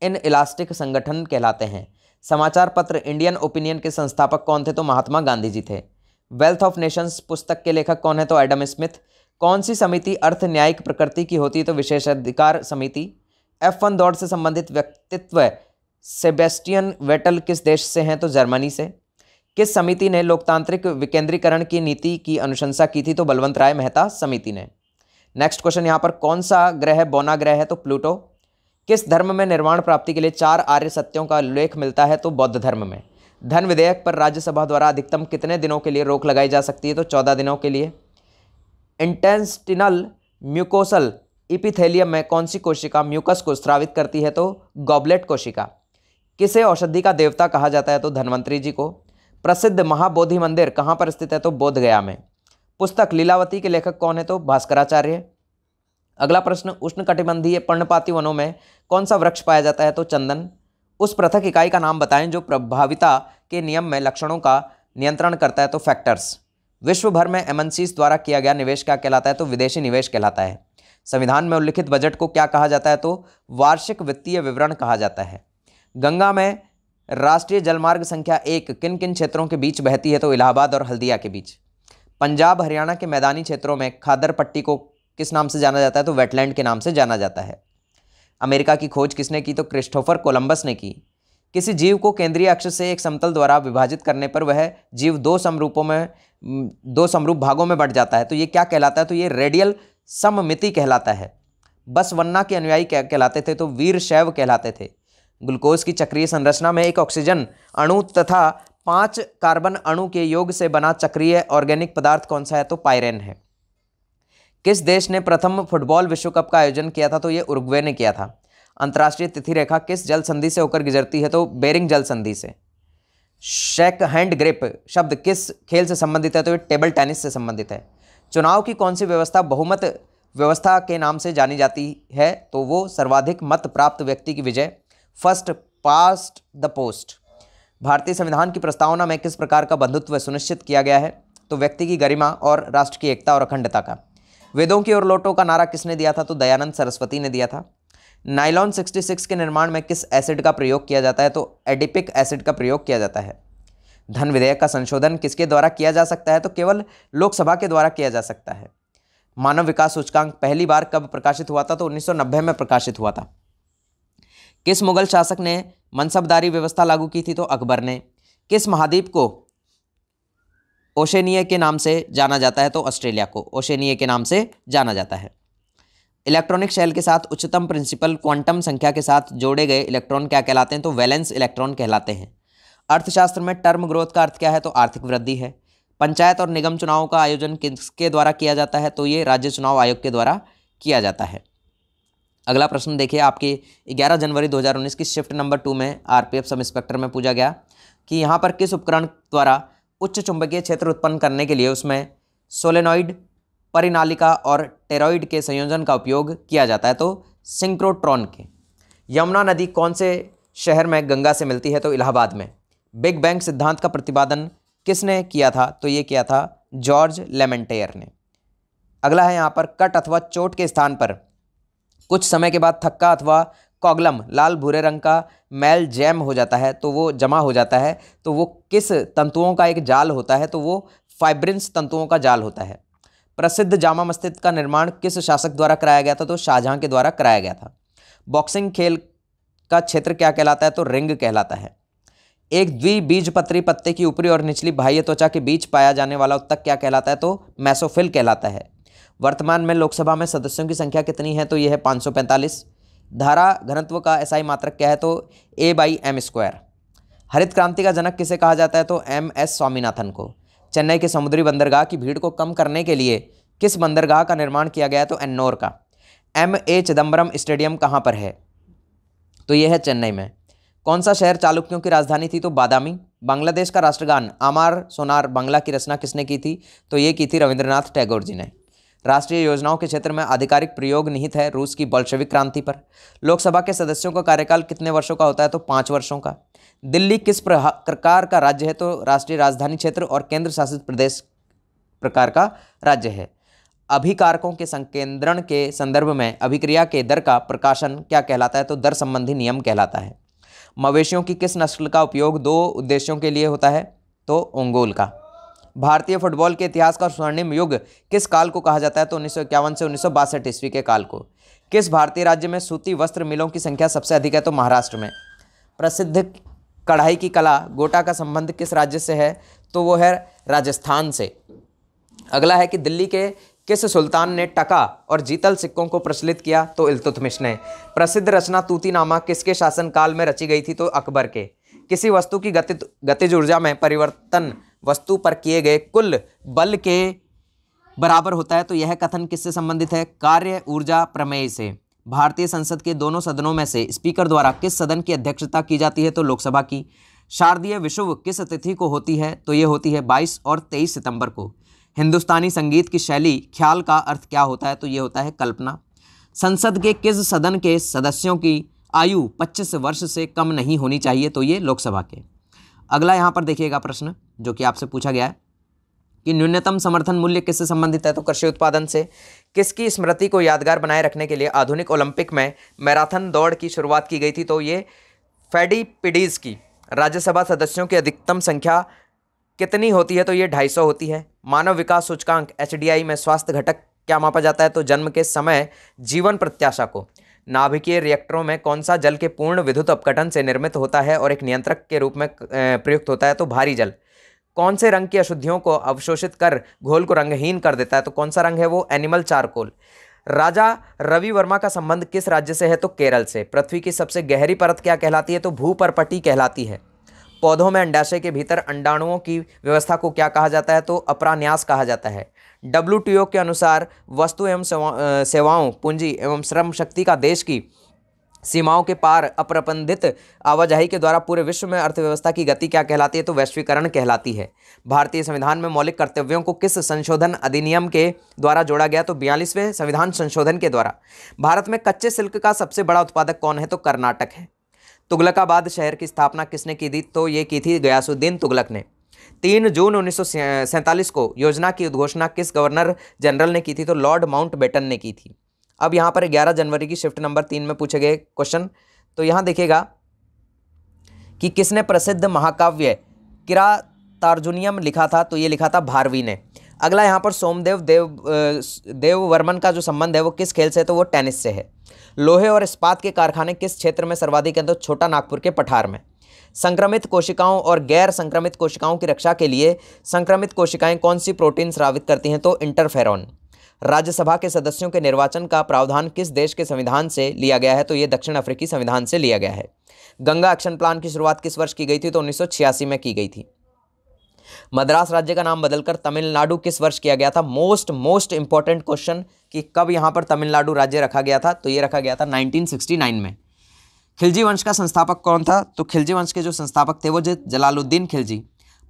इन इलास्टिक संगठन कहलाते हैं समाचार पत्र इंडियन ओपिनियन के संस्थापक कौन थे तो महात्मा गांधी जी थे वेल्थ ऑफ नेशंस पुस्तक के लेखक कौन है तो एडम स्मिथ कौन सी समिति अर्थ न्यायिक प्रकृति की होती है तो विशेषाधिकार समिति एफ वन दौड़ से संबंधित व्यक्तित्व सेबेस्टियन वेटल किस देश से हैं तो जर्मनी से किस समिति ने लोकतांत्रिक विकेंद्रीकरण की नीति की अनुशंसा की थी तो बलवंत राय मेहता समिति ने नेक्स्ट क्वेश्चन यहाँ पर कौन सा ग्रह बौना ग्रह है तो प्लूटो किस धर्म में निर्वाण प्राप्ति के लिए चार आर्य सत्यों का उल्लेख मिलता है तो बौद्ध धर्म में धन विधेयक पर राज्यसभा द्वारा अधिकतम कितने दिनों के लिए रोक लगाई जा सकती है तो चौदह दिनों के लिए इंटेंस्टिनल म्यूकोसल इपिथेलियम में कौन सी कोशिका म्यूकस को स्रावित करती है तो गॉबलेट कोशिका किसे औषधि का देवता कहा जाता है तो धनवंतरी जी को प्रसिद्ध महाबोधि मंदिर कहाँ पर स्थित है तो बोधगया में पुस्तक लीलावती के लेखक कौन है तो भास्कराचार्य अगला प्रश्न उष्णकटिबंधीय पर्णपाती वनों में कौन सा वृक्ष पाया जाता है तो चंदन उस पृथक इकाई का नाम बताएं जो प्रभाविता के नियम में लक्षणों का नियंत्रण करता है तो फैक्टर्स विश्व भर में एमएनसीज द्वारा किया गया निवेश क्या कहलाता है तो विदेशी निवेश कहलाता है संविधान में उल्लिखित बजट को क्या कहा जाता है तो वार्षिक वित्तीय विवरण कहा जाता है गंगा में राष्ट्रीय जलमार्ग संख्या एक किन किन क्षेत्रों के बीच बहती है तो इलाहाबाद और हल्दिया के बीच पंजाब हरियाणा के मैदानी क्षेत्रों में खादर पट्टी को किस नाम से जाना जाता है तो वेटलैंड के नाम से जाना जाता है अमेरिका की खोज किसने की तो क्रिस्टोफर कोलंबस ने की किसी जीव को केंद्रीय अक्ष से एक समतल द्वारा विभाजित करने पर वह जीव दो समरूपों में दो समरूप भागों में बढ़ जाता है तो ये क्या कहलाता है तो ये रेडियल सममिति कहलाता है बस वन्ना के अनुयायी कहलाते थे तो वीर शैव कहलाते थे ग्लूकोज की चक्रीय संरचना में एक ऑक्सीजन अणु तथा पांच कार्बन अणु के योग से बना चक्रीय ऑर्गेनिक पदार्थ कौन सा है तो पायरेन है किस देश ने प्रथम फुटबॉल विश्व कप का आयोजन किया था तो ये उर्गवे ने किया था अंतर्राष्ट्रीय तिथि रेखा किस जल संधि से होकर गुजरती है तो बेरिंग जल संधि से शेक हैंड ग्रिप शब्द किस खेल से संबंधित है तो ये टेबल टेनिस से संबंधित है चुनाव की कौन सी व्यवस्था बहुमत व्यवस्था के नाम से जानी जाती है तो वो सर्वाधिक मत प्राप्त व्यक्ति की विजय फर्स्ट पास्ट द पोस्ट भारतीय संविधान की प्रस्तावना में किस प्रकार का बंधुत्व सुनिश्चित किया गया है तो व्यक्ति की गरिमा और राष्ट्र की एकता और अखंडता का वेदों की ओर लोटो का नारा किसने दिया था तो दयानंद सरस्वती ने दिया था नाइलॉन 66 के निर्माण में किस एसिड का प्रयोग किया जाता है तो एडिपिक एसिड का प्रयोग किया जाता है धन विधेयक का संशोधन किसके द्वारा किया जा सकता है तो केवल लोकसभा के द्वारा किया जा सकता है मानव विकास सूचकांक पहली बार कब प्रकाशित हुआ था तो 1990 में प्रकाशित हुआ था किस मुगल शासक ने मनसबदारी व्यवस्था लागू की थी तो अकबर ने किस महाद्वीप को ओशनिया के नाम से जाना जाता है तो ऑस्ट्रेलिया को ओशेनिय के नाम से जाना जाता है इलेक्ट्रॉनिक शेल के साथ उच्चतम प्रिंसिपल क्वांटम संख्या के साथ जोड़े गए इलेक्ट्रॉन क्या कहलाते हैं तो वैलेंस इलेक्ट्रॉन कहलाते हैं अर्थशास्त्र में टर्म ग्रोथ का अर्थ क्या है तो आर्थिक वृद्धि है पंचायत और निगम चुनावों का आयोजन किसके द्वारा किया जाता है तो ये राज्य चुनाव आयोग के द्वारा किया जाता है अगला प्रश्न देखिए आपके 11 जनवरी 2019 की शिफ्ट नंबर टू में आरपीएफ सब इंस्पेक्टर में पूछा गया कि यहाँ पर किस उपकरण द्वारा उच्च चुंबकीय क्षेत्र उत्पन्न करने के लिए उसमें सोलेनॉइड परिनालिका और टेरॉइड के संयोजन का उपयोग किया जाता है तो सिंक्रोट्रॉन के यमुना नदी कौन से शहर में गंगा से मिलती है तो इलाहाबाद में बिग बैंग सिद्धांत का प्रतिपादन किसने किया था तो ये किया था जॉर्ज लेमेंटेयर ने अगला है यहाँ पर कट अथवा चोट के स्थान पर कुछ समय के बाद थक्का अथवा कॉगलम लाल भूरे रंग का मैल जैम हो जाता है तो वो जमा हो जाता है तो वो किस तंतुओं का एक जाल होता है तो वो फाइब्रिंस तंतुओं का जाल होता है प्रसिद्ध जामा मस्जिद का निर्माण किस शासक द्वारा कराया गया था तो शाहजहाँ के द्वारा कराया गया था बॉक्सिंग खेल का क्षेत्र क्या कहलाता है तो रिंग कहलाता है एक द्विबीजपत्री पत्ते की ऊपरी और निचली बाह्य त्वचा के बीच पाया जाने वाला उत्तक क्या कहलाता है तो मैसोफिल कहलाता है वर्तमान में लोकसभा में सदस्यों की संख्या कितनी है तो यह है 545 धारा घनत्व का ऐसा ही मात्रक क्या है तो ए बाई एम स्क्वायर हरित क्रांति का जनक किसे कहा जाता है तो एम एस स्वामीनाथन को चेन्नई के समुद्री बंदरगाह की भीड़ को कम करने के लिए किस बंदरगाह का निर्माण किया गया तो एन्नोर का एम ए चिदम्बरम स्टेडियम कहाँ पर है तो यह है चेन्नई में कौन सा शहर चालुक्यों की राजधानी थी तो बादामी बांग्लादेश का राष्ट्रगान आमार सोनार बांग्ला की रचना किसने की थी तो ये की थी रविंद्रनाथ टैगोर जी ने राष्ट्रीय योजनाओं के क्षेत्र में आधिकारिक प्रयोग निहित है रूस की बल्शविक क्रांति पर लोकसभा के सदस्यों का कार्यकाल कितने वर्षों का होता है तो पाँच वर्षों का दिल्ली किस प्रकार का राज्य है तो राष्ट्रीय राजधानी क्षेत्र और केंद्र शासित प्रदेश प्रकार का राज्य है अभिकारकों के संकेंद्रण के संदर्भ में अभिक्रिया के दर का प्रकाशन क्या कहलाता है तो दर संबंधी नियम कहलाता है मवेशियों की किस नस्ल का उपयोग दो उद्देश्यों के लिए होता है तो ओंगोल का भारतीय फुटबॉल के इतिहास का स्वर्णिम युग किस काल को कहा जाता है तो उन्नीस से उन्नीस ईस्वी के काल को किस भारतीय राज्य में सूती वस्त्र मिलों की संख्या सबसे अधिक है तो महाराष्ट्र में प्रसिद्ध कढ़ाई की कला गोटा का संबंध किस राज्य से है तो वो है राजस्थान से अगला है कि दिल्ली के किस सुल्तान ने टका और जीतल सिक्कों को प्रचलित किया तो इल्तुतमिश ने प्रसिद्ध रचना तूतीनामा किसके शासनकाल में रची गई थी तो अकबर के किसी वस्तु की गति गतिज ऊर्जा में परिवर्तन वस्तु पर किए गए कुल बल के बराबर होता है तो यह कथन किससे संबंधित है कार्य ऊर्जा प्रमेय से भारतीय संसद के दोनों सदनों में से स्पीकर द्वारा किस सदन की अध्यक्षता की जाती है तो लोकसभा की शारदीय विश्व किस तिथि को होती है तो ये होती है 22 और 23 सितंबर को हिंदुस्तानी संगीत की शैली ख्याल का अर्थ क्या होता है तो ये होता है कल्पना संसद के किस सदन के सदस्यों की आयु 25 वर्ष से कम नहीं होनी चाहिए तो ये लोकसभा के अगला यहाँ पर देखिएगा प्रश्न जो कि आपसे पूछा गया है कि न्यूनतम समर्थन मूल्य किससे संबंधित है तो कृषि उत्पादन से किसकी स्मृति को यादगार बनाए रखने के लिए आधुनिक ओलंपिक में मैराथन दौड़ की शुरुआत की गई थी तो ये पिडीज की राज्यसभा सदस्यों की अधिकतम संख्या कितनी होती है तो ये ढाई सौ होती है मानव विकास सूचकांक एच में स्वास्थ्य घटक क्या मापा जाता है तो जन्म के समय जीवन प्रत्याशा को नाभिकीय रिएक्टरों में कौन सा जल के पूर्ण विद्युत अपघटन से निर्मित होता है और एक नियंत्रक के रूप में प्रयुक्त होता है तो भारी जल कौन से रंग की अशुद्धियों को अवशोषित कर घोल को रंगहीन कर देता है तो कौन सा रंग है वो एनिमल चारकोल राजा रवि वर्मा का संबंध किस राज्य से है तो केरल से पृथ्वी की सबसे गहरी परत क्या कहलाती है तो भूपरपटी कहलाती है पौधों में अंडाशय के भीतर अंडाणुओं की व्यवस्था को क्या कहा जाता है तो अपरान्यास कहा जाता है डब्ल्यू के अनुसार वस्तु एवं सेवाओं पूंजी एवं श्रम शक्ति का देश की सीमाओं के पार अप्रबंधित आवाजाही के द्वारा पूरे विश्व में अर्थव्यवस्था की गति क्या कहलाती है तो वैश्वीकरण कहलाती है भारतीय संविधान में मौलिक कर्तव्यों को किस संशोधन अधिनियम के द्वारा जोड़ा गया तो बयालीसवें संविधान संशोधन के द्वारा भारत में कच्चे सिल्क का सबसे बड़ा उत्पादक कौन है तो कर्नाटक है तुगलकाबाद शहर की स्थापना किसने की थी तो ये की थी गयासुद्दीन तुगलक ने तीन जून उन्नीस को योजना की उद्घोषणा किस गवर्नर जनरल ने की थी तो लॉर्ड माउंट बेटन ने की थी अब यहाँ पर 11 जनवरी की शिफ्ट नंबर तीन में पूछे गए क्वेश्चन तो यहाँ देखिएगा कि किसने प्रसिद्ध महाकाव्य किरा तार्जुनियम लिखा था तो ये लिखा था भारवी ने अगला यहाँ पर सोमदेव देव देववर्मन का जो संबंध है वो किस खेल से है तो वो टेनिस से है लोहे और इस्पात के कारखाने किस क्षेत्र में सर्वाधिक है तो छोटा नागपुर के पठार में संक्रमित कोशिकाओं और गैर संक्रमित कोशिकाओं की रक्षा के लिए संक्रमित कोशिकाएं कौन सी प्रोटीन स्रावित करती हैं तो इंटरफेरॉन राज्यसभा के सदस्यों के निर्वाचन का प्रावधान किस देश के संविधान से लिया गया है तो ये दक्षिण अफ्रीकी संविधान से लिया गया है गंगा एक्शन प्लान की शुरुआत किस वर्ष की गई थी तो उन्नीस में की गई थी मद्रास राज्य का नाम बदलकर तमिलनाडु किस वर्ष किया गया था मोस्ट मोस्ट इंपॉर्टेंट क्वेश्चन कि कब यहाँ पर तमिलनाडु राज्य रखा गया था तो ये रखा गया था 1969 में खिलजी वंश का संस्थापक कौन था तो खिलजी वंश के जो संस्थापक थे वो जलालुद्दीन खिलजी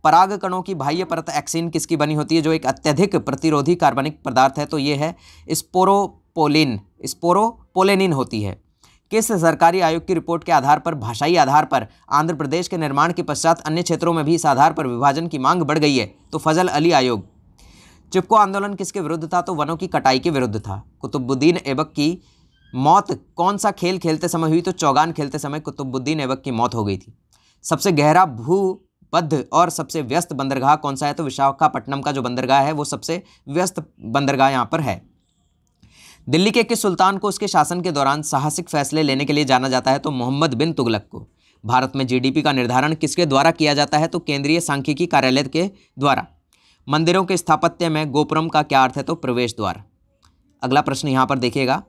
पराग कणों की बाह्य परत एक्सिन किसकी बनी होती है जो एक अत्यधिक प्रतिरोधी कार्बनिक पदार्थ है तो ये है स्पोरोपोलिन स्पोरोपोलेनिन होती है किस सरकारी आयोग की रिपोर्ट के आधार पर भाषाई आधार पर आंध्र प्रदेश के निर्माण के पश्चात अन्य क्षेत्रों में भी इस आधार पर विभाजन की मांग बढ़ गई है तो फजल अली आयोग चिपको आंदोलन किसके विरुद्ध था तो वनों की कटाई के विरुद्ध था कुतुबुद्दीन ऐबक की मौत कौन सा खेल खेलते समय हुई तो चौगान खेलते समय कुतुबुद्दीन ऐबक की मौत हो गई थी सबसे गहरा भूबद्ध और सबसे व्यस्त बंदरगाह कौन सा है तो विशाखापट्टनम का जो बंदरगाह है वो सबसे व्यस्त बंदरगाह यहाँ पर है दिल्ली के किस सुल्तान को उसके शासन के दौरान साहसिक फैसले लेने के लिए जाना जाता है तो मोहम्मद बिन तुगलक को भारत में जीडीपी का निर्धारण किसके द्वारा किया जाता है तो केंद्रीय सांख्यिकी कार्यालय के द्वारा मंदिरों के स्थापत्य में गोपुरम का क्या अर्थ है तो प्रवेश द्वार अगला प्रश्न यहाँ पर देखिएगा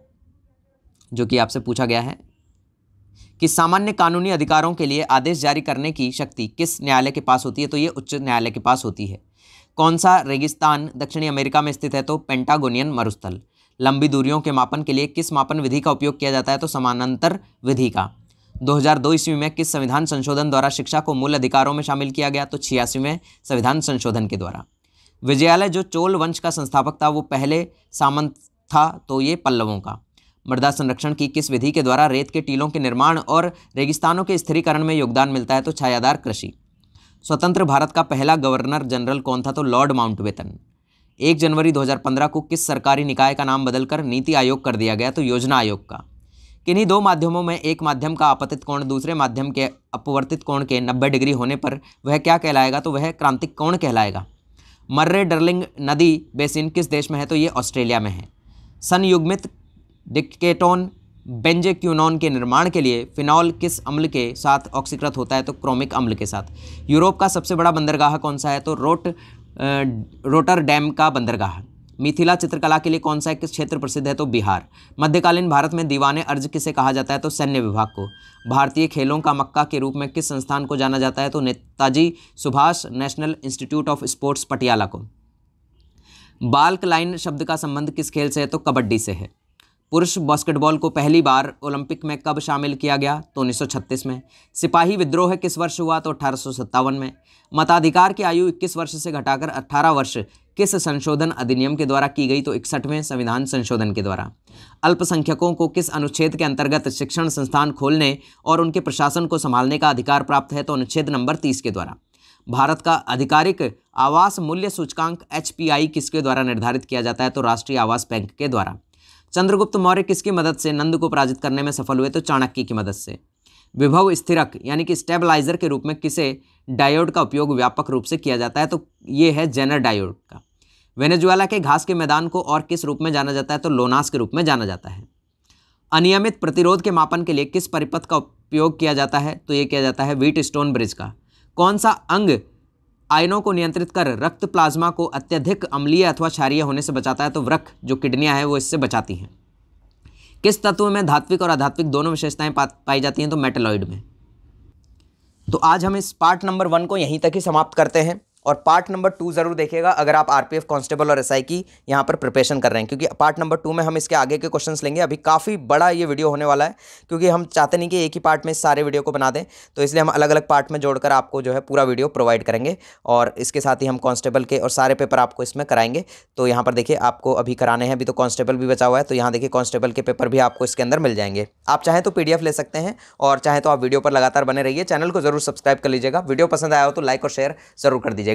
जो कि आपसे पूछा गया है कि सामान्य कानूनी अधिकारों के लिए आदेश जारी करने की शक्ति किस न्यायालय के पास होती है तो ये उच्च न्यायालय के पास होती है कौन सा रेगिस्तान दक्षिणी अमेरिका में स्थित है तो पेंटागोनियन मरुस्थल लंबी दूरियों के मापन के लिए किस मापन विधि का उपयोग किया जाता है तो समानांतर विधि का 2002 ईस्वी में किस संविधान संशोधन द्वारा शिक्षा को मूल अधिकारों में शामिल किया गया तो छियासीवें संविधान संशोधन के द्वारा विजयालय जो चोल वंश का संस्थापक था वो पहले सामंत था तो ये पल्लवों का मृदा संरक्षण की किस विधि के द्वारा रेत के टीलों के निर्माण और रेगिस्तानों के स्थिरीकरण में योगदान मिलता है तो छायादार कृषि स्वतंत्र भारत का पहला गवर्नर जनरल कौन था तो लॉर्ड माउंटबेटन एक जनवरी 2015 को किस सरकारी निकाय का नाम बदलकर नीति आयोग कर दिया गया तो योजना आयोग का किन्हीं दो माध्यमों में एक माध्यम का आपतित कोण दूसरे माध्यम के अपवर्तित कोण के 90 डिग्री होने पर वह क्या कहलाएगा तो वह क्रांतिक कोण कहलाएगा मर्रे डर्लिंग नदी बेसिन किस देश में है तो ये ऑस्ट्रेलिया में है संयुग्मित डिकेटोन बेंजेक्यूनॉन के निर्माण के लिए फिनॉल किस अम्ल के साथ ऑक्सीकृत होता है तो क्रोमिक अम्ल के साथ यूरोप का सबसे बड़ा बंदरगाह कौन सा है तो रोट रोटर डैम का बंदरगाह मिथिला चित्रकला के लिए कौन सा किस क्षेत्र प्रसिद्ध है तो बिहार मध्यकालीन भारत में दीवाने अर्ज किसे कहा जाता है तो सैन्य विभाग को भारतीय खेलों का मक्का के रूप में किस संस्थान को जाना जाता है तो Netaji Subhas national institute of sports Patiala को बाल्क लाइन शब्द का संबंध किस खेल से है तो कबड्डी से है पुरुष बास्केटबॉल को पहली बार ओलंपिक में कब शामिल किया गया तो 1936 में सिपाही विद्रोह किस वर्ष हुआ तो अठारह में मताधिकार की आयु 21 वर्ष से घटाकर 18 वर्ष किस संशोधन अधिनियम के द्वारा की गई तो इकसठवें संविधान संशोधन के द्वारा अल्पसंख्यकों को किस अनुच्छेद के अंतर्गत शिक्षण संस्थान खोलने और उनके प्रशासन को संभालने का अधिकार प्राप्त है तो अनुच्छेद नंबर तीस के द्वारा भारत का आधिकारिक आवास मूल्य सूचकांक एच किसके द्वारा निर्धारित किया जाता है तो राष्ट्रीय आवास बैंक के द्वारा चंद्रगुप्त मौर्य किसकी मदद से नंद को पराजित करने में सफल हुए तो चाणक्य की मदद से विभव स्थिरक यानी कि स्टेबलाइजर के रूप में किसे डायोड का उपयोग व्यापक रूप से किया जाता है तो ये है जेनर डायोड का वेनेजुएला के घास के मैदान को और किस रूप में जाना जाता है तो लोनास के रूप में जाना जाता है अनियमित प्रतिरोध के मापन के लिए किस परिपथ का उपयोग किया जाता है तो ये किया जाता है व्हीट स्टोन ब्रिज का कौन सा अंग आयनों को नियंत्रित कर रक्त प्लाज्मा को अत्यधिक अम्लीय अथवा क्षारीय होने से बचाता है तो वृक्ष जो किडनियाँ हैं वो इससे बचाती हैं किस तत्व में धात्विक और अधात्विक दोनों विशेषताएं पा, पाई जाती हैं तो मेटेलॉइड में तो आज हम इस पार्ट नंबर वन को यहीं तक ही समाप्त करते हैं और पार्ट नंबर टू ज़रूर देखिएगा अगर आप आरपीएफ कांस्टेबल और एसआई की यहाँ पर प्रिपरेशन कर रहे हैं क्योंकि पार्ट नंबर टू में हम इसके आगे के क्वेश्चंस लेंगे अभी काफ़ी बड़ा ये वीडियो होने वाला है क्योंकि हम चाहते नहीं कि एक ही पार्ट में सारे वीडियो को बना दें तो इसलिए हम अलग अलग पार्ट में जोड़कर आपको जो है पूरा वीडियो प्रोवाइड करेंगे और इसके साथ ही हम कॉन्स्टेबल के और सारे पेपर आपको इसमें कराएंगे तो यहाँ पर देखिए आपको अभी कराने हैं अभी तो कॉन्स्टेबल भी बचा हुआ है तो यहाँ देखिए कॉन्स्टेबल के पेपर भी आपको इसके अंदर मिल जाएंगे आप चाहें तो पी ले सकते हैं और चाहें तो आप वीडियो पर लगातार बने रहिए चैनल को जरूर सब्सक्राइब कर लीजिएगा वीडियो पसंद आया हो तो लाइक और शेयर जरूर कर दीजिएगा